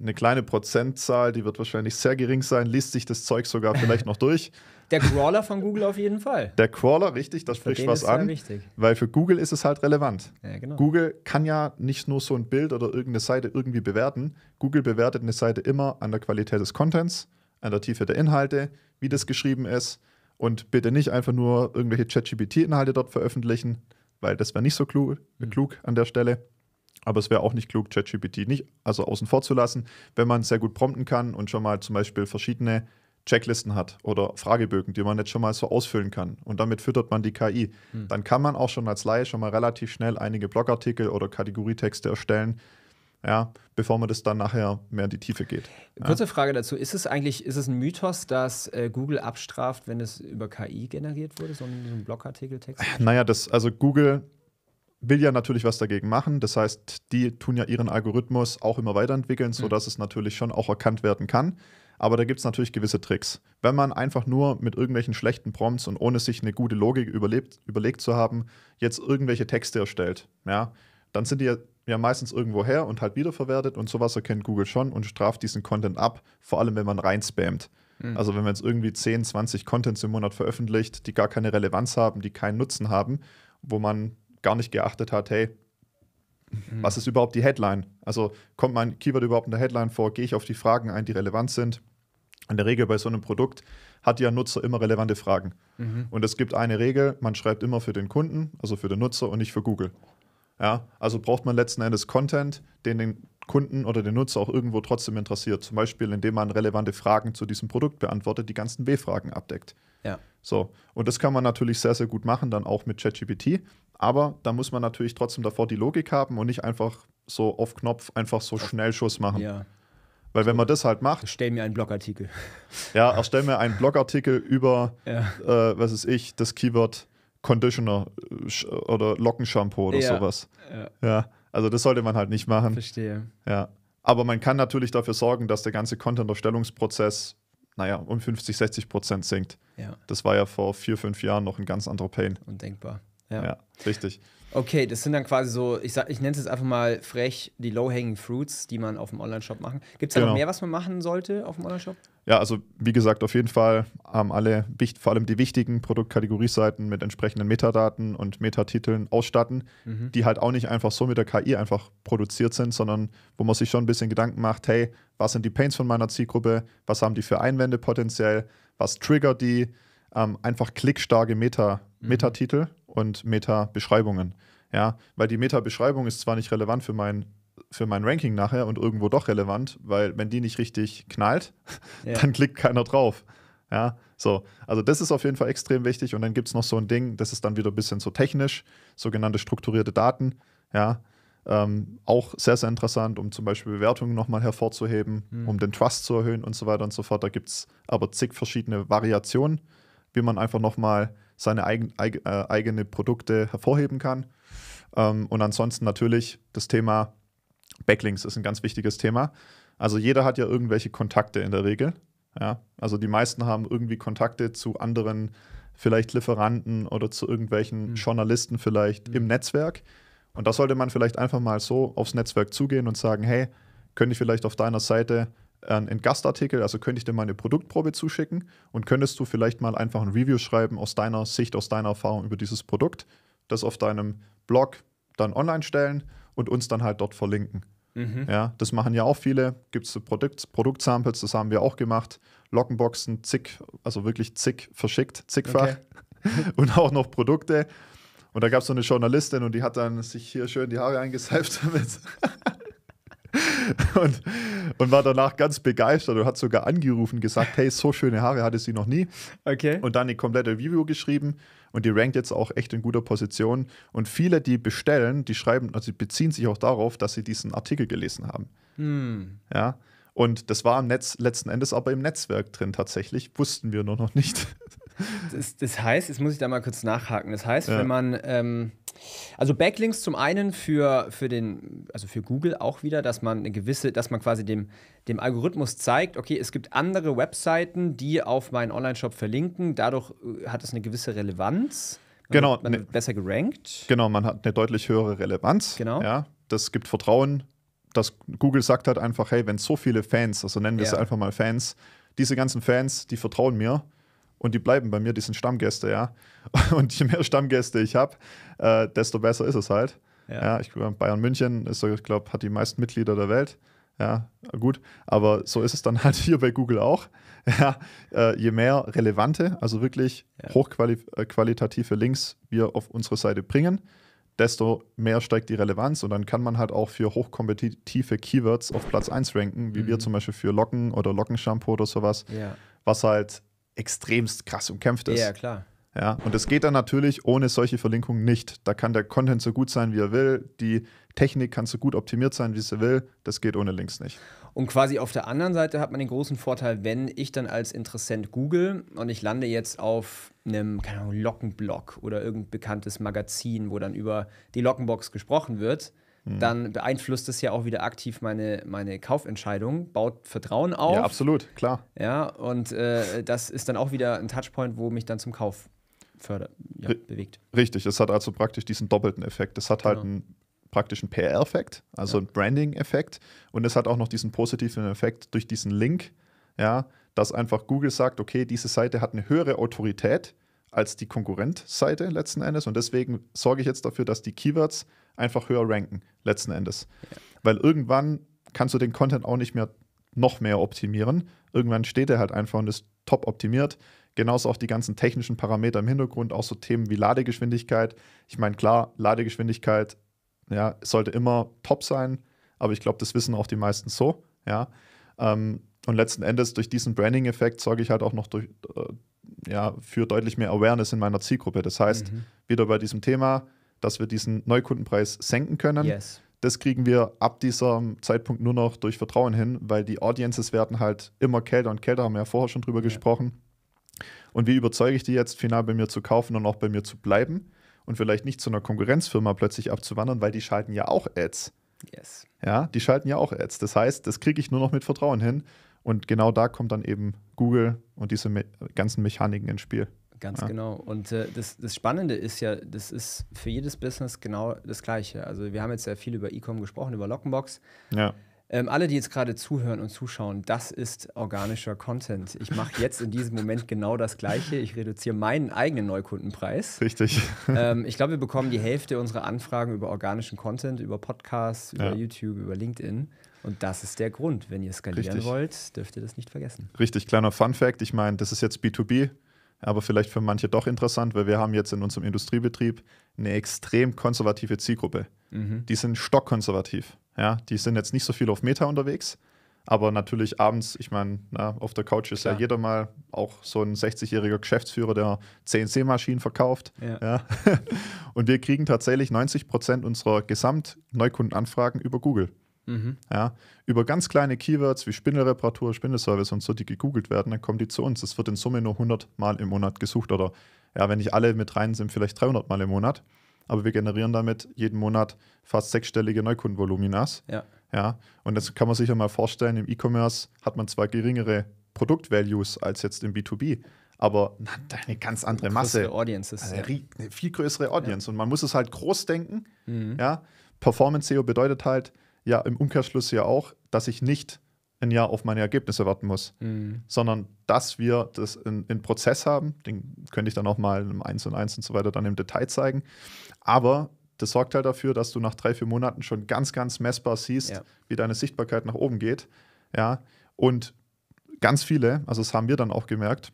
Eine kleine Prozentzahl, die wird wahrscheinlich sehr gering sein, liest sich das Zeug sogar vielleicht noch durch. Der Crawler von Google auf jeden Fall. Der Crawler, richtig, das spricht was an. Wichtig. Weil für Google ist es halt relevant. Ja, genau. Google kann ja nicht nur so ein Bild oder irgendeine Seite irgendwie bewerten. Google bewertet eine Seite immer an der Qualität des Contents, an der Tiefe der Inhalte, wie das geschrieben ist. Und bitte nicht einfach nur irgendwelche ChatGPT-Inhalte dort veröffentlichen, weil das wäre nicht so klug, mhm. klug an der Stelle. Aber es wäre auch nicht klug, ChatGPT nicht, also außen vor zu lassen, wenn man sehr gut prompten kann und schon mal zum Beispiel verschiedene Checklisten hat oder Fragebögen, die man jetzt schon mal so ausfüllen kann. Und damit füttert man die KI. Mhm. Dann kann man auch schon als Laie schon mal relativ schnell einige Blogartikel oder Kategorietexte erstellen, ja, bevor man das dann nachher mehr in die Tiefe geht. Kurze ja. Frage dazu: Ist es eigentlich, ist es ein Mythos, dass äh, Google abstraft, wenn es über KI generiert wurde, so ein, so ein Blogartikeltext? Äh, naja, das, also Google will ja natürlich was dagegen machen. Das heißt, die tun ja ihren Algorithmus auch immer weiterentwickeln, hm. sodass mhm. es natürlich schon auch erkannt werden kann. Aber da gibt es natürlich gewisse Tricks. Wenn man einfach nur mit irgendwelchen schlechten Prompts und ohne sich eine gute Logik überlebt, überlegt zu haben, jetzt irgendwelche Texte erstellt, ja, dann sind die ja ja meistens irgendwo her und halt wiederverwertet und sowas erkennt Google schon und straft diesen Content ab, vor allem wenn man rein Mhm. Also wenn man jetzt irgendwie 10, 20 Contents im Monat veröffentlicht, die gar keine Relevanz haben, die keinen Nutzen haben, wo man gar nicht geachtet hat, hey, mhm. was ist überhaupt die Headline? Also kommt mein Keyword überhaupt in der Headline vor? Gehe ich auf die Fragen ein, die relevant sind? In der Regel bei so einem Produkt hat ja Nutzer immer relevante Fragen. Mhm. Und es gibt eine Regel, man schreibt immer für den Kunden, also für den Nutzer und nicht für Google. Ja, also braucht man letzten Endes Content, den den Kunden oder den Nutzer auch irgendwo trotzdem interessiert. Zum Beispiel, indem man relevante Fragen zu diesem Produkt beantwortet, die ganzen B-Fragen abdeckt. Ja. So, und das kann man natürlich sehr, sehr gut machen, dann auch mit ChatGPT. Aber da muss man natürlich trotzdem davor die Logik haben und nicht einfach so auf Knopf einfach so Schnellschuss machen. Ja. Weil wenn man das halt macht. Erstell mir einen Blogartikel. Ja, erstell mir einen Blogartikel über, ja. äh, was ist ich, das Keyword Conditioner äh, oder Lockenshampoo oder ja. sowas. Ja. ja. Also das sollte man halt nicht machen. Verstehe. Ja. Aber man kann natürlich dafür sorgen, dass der ganze Content-Erstellungsprozess, naja, um 50, 60 Prozent sinkt. Ja. Das war ja vor vier, fünf Jahren noch ein ganz anderer Pain. Undenkbar. Ja. ja. richtig. Okay, das sind dann quasi so, ich, ich nenne es jetzt einfach mal frech, die Low-Hanging Fruits, die man auf dem Online-Shop machen. Gibt es da genau. noch mehr, was man machen sollte auf dem Online-Shop? Ja, also wie gesagt, auf jeden Fall haben alle, vor allem die wichtigen Produktkategorie-Seiten mit entsprechenden Metadaten und Metatiteln ausstatten, mhm. die halt auch nicht einfach so mit der KI einfach produziert sind, sondern wo man sich schon ein bisschen Gedanken macht, hey, was sind die Pains von meiner Zielgruppe, was haben die für Einwände potenziell, was triggert die, ähm, einfach klickstarke Meta, mhm. Metatitel und Meta-Beschreibungen. Ja, weil die Meta-Beschreibung ist zwar nicht relevant für mein, für mein Ranking nachher und irgendwo doch relevant, weil wenn die nicht richtig knallt, ja. dann klickt keiner drauf. Ja, so. Also das ist auf jeden Fall extrem wichtig. Und dann gibt es noch so ein Ding, das ist dann wieder ein bisschen so technisch, sogenannte strukturierte Daten. Ja, ähm, auch sehr, sehr interessant, um zum Beispiel Bewertungen nochmal hervorzuheben, mhm. um den Trust zu erhöhen und so weiter und so fort. Da gibt es aber zig verschiedene Variationen, wie man einfach nochmal mal seine eigen, eig, äh, eigene Produkte hervorheben kann. Ähm, und ansonsten natürlich das Thema Backlinks ist ein ganz wichtiges Thema. Also jeder hat ja irgendwelche Kontakte in der Regel. Ja? Also die meisten haben irgendwie Kontakte zu anderen, vielleicht Lieferanten oder zu irgendwelchen mhm. Journalisten vielleicht mhm. im Netzwerk. Und da sollte man vielleicht einfach mal so aufs Netzwerk zugehen und sagen, hey, könnte ich vielleicht auf deiner Seite äh, einen Gastartikel, also könnte ich dir meine Produktprobe zuschicken und könntest du vielleicht mal einfach ein Review schreiben aus deiner Sicht, aus deiner Erfahrung über dieses Produkt, das auf deinem Blog dann online stellen und uns dann halt dort verlinken. Mhm. Ja, das machen ja auch viele. Gibt es Produkt, Produktsamples, das haben wir auch gemacht. Lockenboxen, zig, also wirklich zig verschickt, zigfach. Okay. und auch noch Produkte. Und da gab es so eine Journalistin und die hat dann sich hier schön die Haare eingeseift damit. und, und war danach ganz begeistert und hat sogar angerufen, gesagt, hey, so schöne Haare hatte sie noch nie. Okay. Und dann eine komplette Review geschrieben und die rankt jetzt auch echt in guter Position. Und viele, die bestellen, die schreiben, also beziehen sich auch darauf, dass sie diesen Artikel gelesen haben. Hm. Ja. Und das war im Netz letzten Endes aber im Netzwerk drin tatsächlich, wussten wir nur noch nicht. Das, das heißt, jetzt muss ich da mal kurz nachhaken. Das heißt, ja. wenn man ähm also Backlinks zum einen für, für den, also für Google auch wieder, dass man eine gewisse, dass man quasi dem, dem Algorithmus zeigt, okay, es gibt andere Webseiten, die auf meinen Online-Shop verlinken, dadurch äh, hat es eine gewisse Relevanz. Man genau. Wird, man ne, wird besser gerankt. Genau, man hat eine deutlich höhere Relevanz. Genau. Ja, das gibt Vertrauen, dass Google sagt halt einfach, hey, wenn so viele Fans, also nennen wir ja. es einfach mal Fans, diese ganzen Fans, die vertrauen mir, und die bleiben bei mir, die sind Stammgäste, ja. Und je mehr Stammgäste ich habe, äh, desto besser ist es halt. Ja, ja ich glaube, Bayern München ist, ich glaube, hat die meisten Mitglieder der Welt. Ja, gut, aber so ist es dann halt hier bei Google auch. Ja, äh, je mehr relevante, also wirklich ja. hochqualitative äh, Links wir auf unsere Seite bringen, desto mehr steigt die Relevanz und dann kann man halt auch für hochkompetitive Keywords auf Platz 1 ranken, wie mhm. wir zum Beispiel für Locken oder Lockenshampoo oder sowas, ja. was halt extremst krass umkämpft ist. Ja, klar. Ja, und das geht dann natürlich ohne solche Verlinkungen nicht. Da kann der Content so gut sein, wie er will. Die Technik kann so gut optimiert sein, wie sie will. Das geht ohne Links nicht. Und quasi auf der anderen Seite hat man den großen Vorteil, wenn ich dann als Interessent google und ich lande jetzt auf einem, keine Ahnung, Lockenblog oder irgendein bekanntes Magazin, wo dann über die Lockenbox gesprochen wird Mhm. dann beeinflusst es ja auch wieder aktiv meine, meine Kaufentscheidung, baut Vertrauen auf. Ja, absolut, klar. Ja, und äh, das ist dann auch wieder ein Touchpoint, wo mich dann zum Kauf fördert, ja, bewegt. Richtig, es hat also praktisch diesen doppelten Effekt. Es hat halt genau. halt einen praktischen PR-Effekt, also ja. einen Branding-Effekt und es hat auch noch diesen positiven Effekt durch diesen Link, ja, dass einfach Google sagt, okay, diese Seite hat eine höhere Autorität als die Konkurrentseite letzten Endes und deswegen sorge ich jetzt dafür, dass die Keywords einfach höher ranken, letzten Endes. Ja. Weil irgendwann kannst du den Content auch nicht mehr noch mehr optimieren. Irgendwann steht er halt einfach und ist top optimiert. Genauso auch die ganzen technischen Parameter im Hintergrund, auch so Themen wie Ladegeschwindigkeit. Ich meine, klar, Ladegeschwindigkeit ja, sollte immer top sein, aber ich glaube, das wissen auch die meisten so. Ja. Ähm, und letzten Endes durch diesen Branding-Effekt sorge ich halt auch noch durch, äh, ja, für deutlich mehr Awareness in meiner Zielgruppe. Das heißt, mhm. wieder bei diesem Thema, dass wir diesen Neukundenpreis senken können. Yes. Das kriegen wir ab diesem Zeitpunkt nur noch durch Vertrauen hin, weil die Audiences werden halt immer kälter und kälter, haben wir ja vorher schon drüber ja. gesprochen. Und wie überzeuge ich die jetzt, final bei mir zu kaufen und auch bei mir zu bleiben und vielleicht nicht zu einer Konkurrenzfirma plötzlich abzuwandern, weil die schalten ja auch Ads. Yes. Ja, die schalten ja auch Ads. Das heißt, das kriege ich nur noch mit Vertrauen hin. Und genau da kommt dann eben Google und diese me ganzen Mechaniken ins Spiel. Ganz ja. genau. Und äh, das, das Spannende ist ja, das ist für jedes Business genau das Gleiche. Also wir haben jetzt sehr viel über E-Com gesprochen, über Lockenbox. Ja. Ähm, alle, die jetzt gerade zuhören und zuschauen, das ist organischer Content. Ich mache jetzt in diesem Moment genau das Gleiche. Ich reduziere meinen eigenen Neukundenpreis. Richtig. Ähm, ich glaube, wir bekommen die Hälfte unserer Anfragen über organischen Content, über Podcasts, über ja. YouTube, über LinkedIn. Und das ist der Grund. Wenn ihr skalieren Richtig. wollt, dürft ihr das nicht vergessen. Richtig, kleiner Fun Fact. Ich meine, das ist jetzt B2B aber vielleicht für manche doch interessant, weil wir haben jetzt in unserem Industriebetrieb eine extrem konservative Zielgruppe. Mhm. Die sind stockkonservativ. Ja? Die sind jetzt nicht so viel auf Meta unterwegs, aber natürlich abends, ich meine, auf der Couch ist Klar. ja jeder mal auch so ein 60-jähriger Geschäftsführer, der CNC-Maschinen verkauft. Ja. Ja. Und wir kriegen tatsächlich 90 Prozent unserer Gesamtneukundenanfragen über Google. Mhm. Ja, über ganz kleine Keywords wie Spindelreparatur, Spindelservice und so, die gegoogelt werden, dann kommen die zu uns. Es wird in Summe nur 100 Mal im Monat gesucht oder ja, wenn nicht alle mit rein sind, vielleicht 300 Mal im Monat. Aber wir generieren damit jeden Monat fast sechsstellige Neukundenvoluminas. Ja. ja. Und das kann man sich ja mal vorstellen, im E-Commerce hat man zwar geringere Produktvalues als jetzt im B2B, aber eine ganz andere Masse. Audiences. Also eine viel größere Audience. Ja. Und man muss es halt groß denken. Mhm. Ja? Performance SEO bedeutet halt, ja im Umkehrschluss ja auch, dass ich nicht ein Jahr auf meine Ergebnisse warten muss, mhm. sondern dass wir das in, in, Prozess haben. Den könnte ich dann auch mal im 1 und 1 und so weiter dann im Detail zeigen. Aber das sorgt halt dafür, dass du nach drei, vier Monaten schon ganz, ganz messbar siehst, ja. wie deine Sichtbarkeit nach oben geht. Ja, und ganz viele, also das haben wir dann auch gemerkt,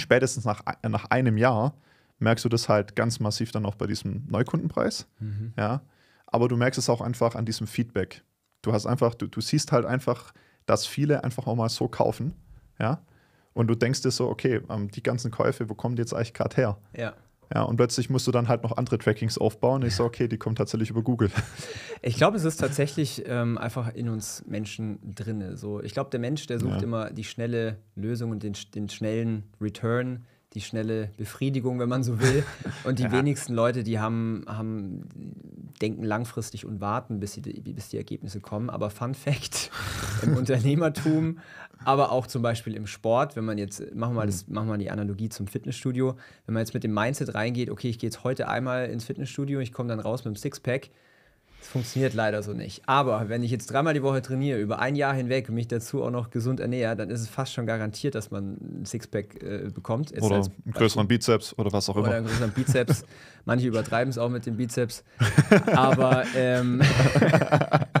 spätestens nach, nach einem Jahr merkst du das halt ganz massiv dann auch bei diesem Neukundenpreis. Mhm. Ja, aber du merkst es auch einfach an diesem Feedback. Du hast einfach, du, du siehst halt einfach, dass viele einfach auch mal so kaufen, ja. Und du denkst dir so, okay, ähm, die ganzen Käufe, wo kommen die jetzt eigentlich gerade her? Ja. Ja, und plötzlich musst du dann halt noch andere Trackings aufbauen. Ich so, okay, die kommen tatsächlich über Google. Ich glaube, es ist tatsächlich ähm, einfach in uns Menschen drin. So, ich glaube, der Mensch, der sucht ja. immer die schnelle Lösung und den, den schnellen Return die schnelle Befriedigung, wenn man so will. Und die ja. wenigsten Leute, die haben, haben, denken langfristig und warten, bis, sie, bis die Ergebnisse kommen. Aber Fun Fact, im Unternehmertum, aber auch zum Beispiel im Sport, wenn man jetzt, machen wir mal, das, mhm. machen wir mal die Analogie zum Fitnessstudio, wenn man jetzt mit dem Mindset reingeht, okay, ich gehe jetzt heute einmal ins Fitnessstudio, ich komme dann raus mit dem Sixpack, das funktioniert leider so nicht. Aber wenn ich jetzt dreimal die Woche trainiere, über ein Jahr hinweg und mich dazu auch noch gesund ernähre, dann ist es fast schon garantiert, dass man ein Sixpack äh, bekommt. Jetzt oder einen größeren Bizeps oder was auch immer. Oder einen größeren Bizeps. Manche übertreiben es auch mit dem Bizeps. Aber ähm,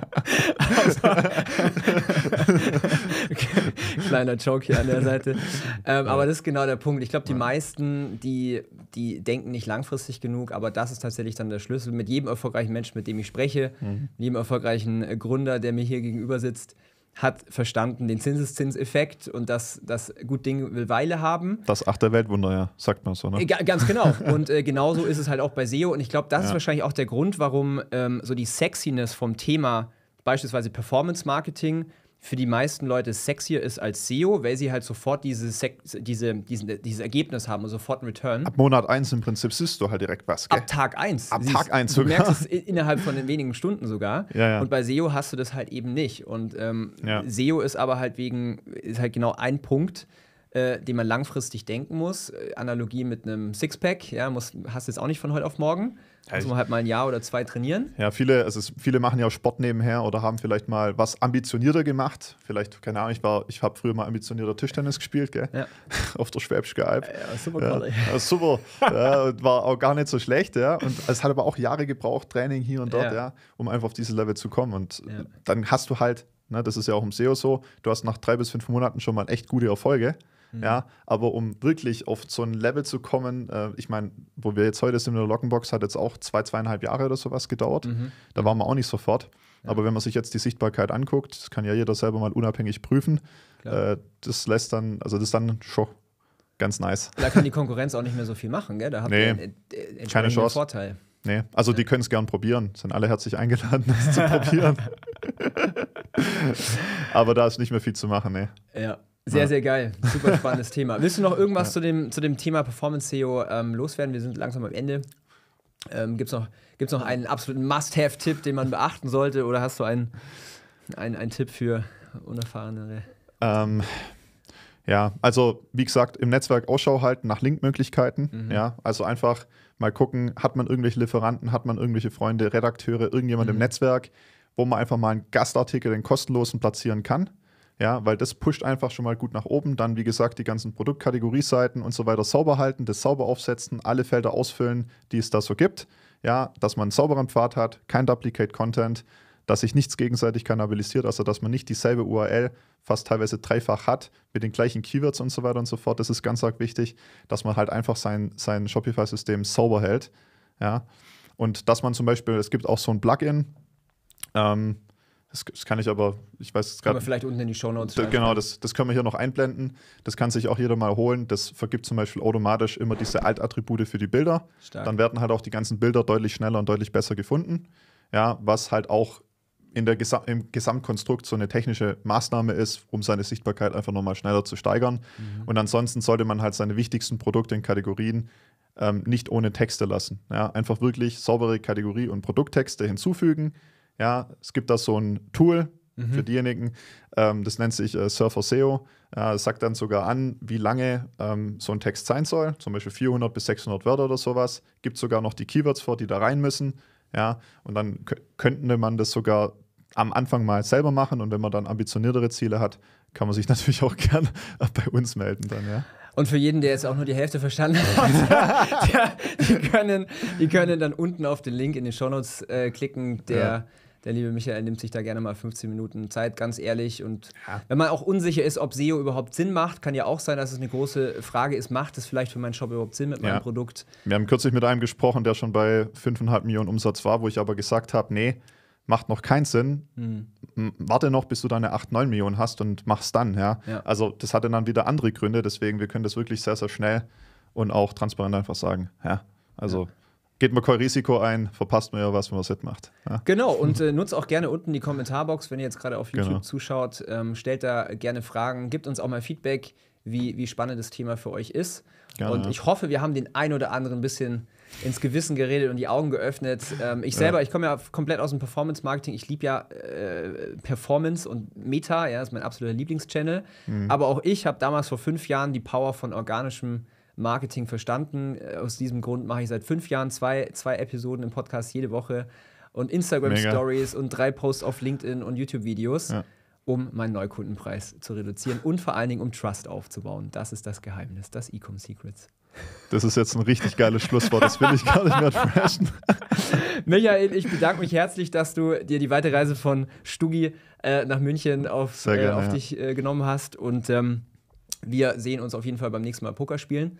kleiner Joke hier an der Seite. ähm, aber das ist genau der Punkt. Ich glaube, die ja. meisten, die, die denken nicht langfristig genug, aber das ist tatsächlich dann der Schlüssel. Mit jedem erfolgreichen Menschen, mit dem ich spreche, mhm. mit jedem erfolgreichen äh, Gründer, der mir hier gegenüber sitzt, hat verstanden den Zinseszinseffekt und dass das gut Ding will Weile haben. Das achte Weltwunder, ja, sagt man so, ne? Äh, ga ganz genau. und äh, genauso ist es halt auch bei SEO. Und ich glaube, das ja. ist wahrscheinlich auch der Grund, warum ähm, so die Sexiness vom Thema, beispielsweise Performance Marketing, für die meisten Leute sexier ist als SEO, weil sie halt sofort dieses, diese, diesen, dieses Ergebnis haben und sofort einen Return. Ab Monat 1 im Prinzip siehst du halt direkt was. Gell? Ab Tag 1. Ab Tag 1 sogar. Du merkst es innerhalb von den wenigen Stunden sogar. Ja, ja. Und bei SEO hast du das halt eben nicht. Und ähm, ja. SEO ist aber halt wegen, ist halt genau ein Punkt, äh, den man langfristig denken muss. Äh, Analogie mit einem Sixpack, ja, muss, hast du jetzt auch nicht von heute auf morgen. Ja, Muss man halt mal ein Jahr oder zwei trainieren. Ja, viele, also viele machen ja auch Sport nebenher oder haben vielleicht mal was ambitionierter gemacht. Vielleicht, keine Ahnung, ich, ich habe früher mal ambitionierter Tischtennis gespielt, gell? Ja. Auf der Schwäbische Alb. Ja, super, ja, ja, super. ja, war auch gar nicht so schlecht, ja. Und es hat aber auch Jahre gebraucht, Training hier und dort, ja, um einfach auf dieses Level zu kommen. Und dann hast du halt, ne, das ist ja auch im SEO so, du hast nach drei bis fünf Monaten schon mal echt gute Erfolge. Ja, mhm. aber um wirklich auf so ein Level zu kommen, äh, ich meine, wo wir jetzt heute sind in der Lockenbox, hat jetzt auch zwei, zweieinhalb Jahre oder sowas gedauert. Mhm. Da waren wir auch nicht sofort. Ja. Aber wenn man sich jetzt die Sichtbarkeit anguckt, das kann ja jeder selber mal unabhängig prüfen, äh, das lässt dann, also das ist dann schon ganz nice. Da kann die Konkurrenz auch nicht mehr so viel machen, gell? Da habt nee, ihr einen, äh, äh, keine Chance. Vorteil. Nee, also ja. die können es gern probieren. Sind alle herzlich eingeladen, das zu probieren. Aber da ist nicht mehr viel zu machen, nee. Ja. Sehr, ja. sehr geil. Super spannendes Thema. Willst du noch irgendwas ja. zu, dem, zu dem Thema Performance SEO ähm, loswerden? Wir sind langsam am Ende. Ähm, Gibt es noch, gibt's noch einen absoluten Must-Have-Tipp, den man beachten sollte? Oder hast du einen, einen, einen Tipp für Unerfahrenere? Ähm, ja, also wie gesagt, im Netzwerk Ausschau halten nach Linkmöglichkeiten. Mhm. Ja, also einfach mal gucken, hat man irgendwelche Lieferanten, hat man irgendwelche Freunde, Redakteure, irgendjemand mhm. im Netzwerk, wo man einfach mal einen Gastartikel, den kostenlosen platzieren kann. Ja, weil das pusht einfach schon mal gut nach oben. Dann, wie gesagt, die ganzen Produktkategorie-Seiten und so weiter sauber halten, das sauber aufsetzen, alle Felder ausfüllen, die es da so gibt. Ja, dass man einen sauberen Pfad hat, kein Duplicate Content, dass sich nichts gegenseitig kannibalisiert, also dass man nicht dieselbe URL fast teilweise dreifach hat mit den gleichen Keywords und so weiter und so fort. Das ist ganz arg wichtig, dass man halt einfach sein, sein Shopify-System sauber hält. Ja. Und dass man zum Beispiel, es gibt auch so ein Plugin, ähm, das, das, kann ich aber, ich weiß es gerade. vielleicht unten in die Show Notes. Genau, das, das können wir hier noch einblenden. Das kann sich auch jeder mal holen. Das vergibt zum Beispiel automatisch immer diese Altattribute für die Bilder. Stark. Dann werden halt auch die ganzen Bilder deutlich schneller und deutlich besser gefunden. Ja, was halt auch in der Gesa im Gesamtkonstrukt so eine technische Maßnahme ist, um seine Sichtbarkeit einfach nochmal schneller zu steigern. Mhm. Und ansonsten sollte man halt seine wichtigsten Produkte in Kategorien ähm, nicht ohne Texte lassen. Ja, einfach wirklich saubere Kategorie- und Produkttexte hinzufügen ja, es gibt da so ein Tool mhm. für diejenigen, ähm, das nennt sich äh, Surfer SEO. Ja, es sagt dann sogar an, wie lange ähm, so ein Text sein soll, zum Beispiel 400 bis 600 Wörter oder sowas. Gibt sogar noch die Keywords vor, die da rein müssen. Ja, und dann könnte man das sogar am Anfang mal selber machen und wenn man dann ambitioniertere Ziele hat, kann man sich natürlich auch gerne bei uns melden dann, ja. Und für jeden, der jetzt auch nur die Hälfte verstanden hat, die, können, die können dann unten auf den Link in den Shownotes äh, klicken, der ja der liebe Michael nimmt sich da gerne mal 15 Minuten Zeit, ganz ehrlich. Und ja. wenn man auch unsicher ist, ob SEO überhaupt Sinn macht, kann ja auch sein, dass es eine große Frage ist, macht es vielleicht für meinen Shop überhaupt Sinn mit ja. meinem Produkt? Wir haben kürzlich mit einem gesprochen, der schon bei 5,5 Millionen Umsatz war, wo ich aber gesagt habe, nee, macht noch keinen Sinn. Mhm. Warte noch, bis du deine 8, 9 Millionen hast und mach's dann, ja? ja. Also das hatte dann wieder andere Gründe, deswegen wir können das wirklich sehr, sehr schnell und auch transparent einfach sagen. Ja. Also geht man kein Risiko ein, verpasst man ja was, wenn man es nicht macht. Ja. Genau, und äh, nutzt auch gerne unten die Kommentarbox, wenn ihr jetzt gerade auf genau. YouTube genau. zuschaut. Ähm, stellt da gerne Fragen, gebt uns auch mal Feedback, wie, wie spannend das Thema für euch ist. Gerne, und ich hoffe, wir haben den ein oder anderen ein bisschen ins Gewissen geredet und die Augen geöffnet. Ähm, ich selber, ja. ich komme ja komplett aus dem Performance-Marketing. Ich liebe ja äh, Performance und Meta, ja, ist mein absoluter Lieblingschannel. Mhm. Aber auch ich habe damals vor fünf Jahren die Power von organischem Marketing verstanden. Äh, aus diesem Grund mache ich seit fünf Jahren zwei, zwei Episoden im Podcast jede Woche und Instagram Stories und drei Posts auf LinkedIn und YouTube-Videos, ja. um meinen Neukundenpreis zu reduzieren und vor allen Dingen um Trust aufzubauen. Das ist das Geheimnis, das Ecom Secrets. Das ist jetzt ein richtig geiles Schlusswort, das will ich gar nicht mehr freshen. Michael, ich bedanke mich herzlich, dass du dir die weite Reise von Stugi äh, nach München auf, äh, gerne, äh, auf ja. dich äh, genommen hast und ähm, wir sehen uns auf jeden Fall beim nächsten Mal Poker spielen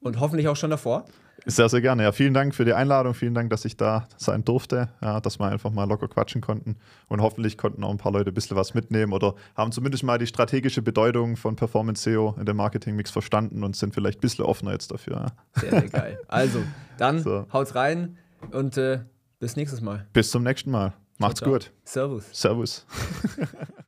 und hoffentlich auch schon davor. Sehr, sehr gerne. Ja, vielen Dank für die Einladung. Vielen Dank, dass ich da sein durfte, ja, dass wir einfach mal locker quatschen konnten. Und hoffentlich konnten auch ein paar Leute ein bisschen was mitnehmen oder haben zumindest mal die strategische Bedeutung von Performance SEO in dem Marketing-Mix verstanden und sind vielleicht ein bisschen offener jetzt dafür. Ja. Sehr, sehr geil. Also, dann so. haut's rein und äh, bis nächstes Mal. Bis zum nächsten Mal. Macht's gut. Servus. Servus.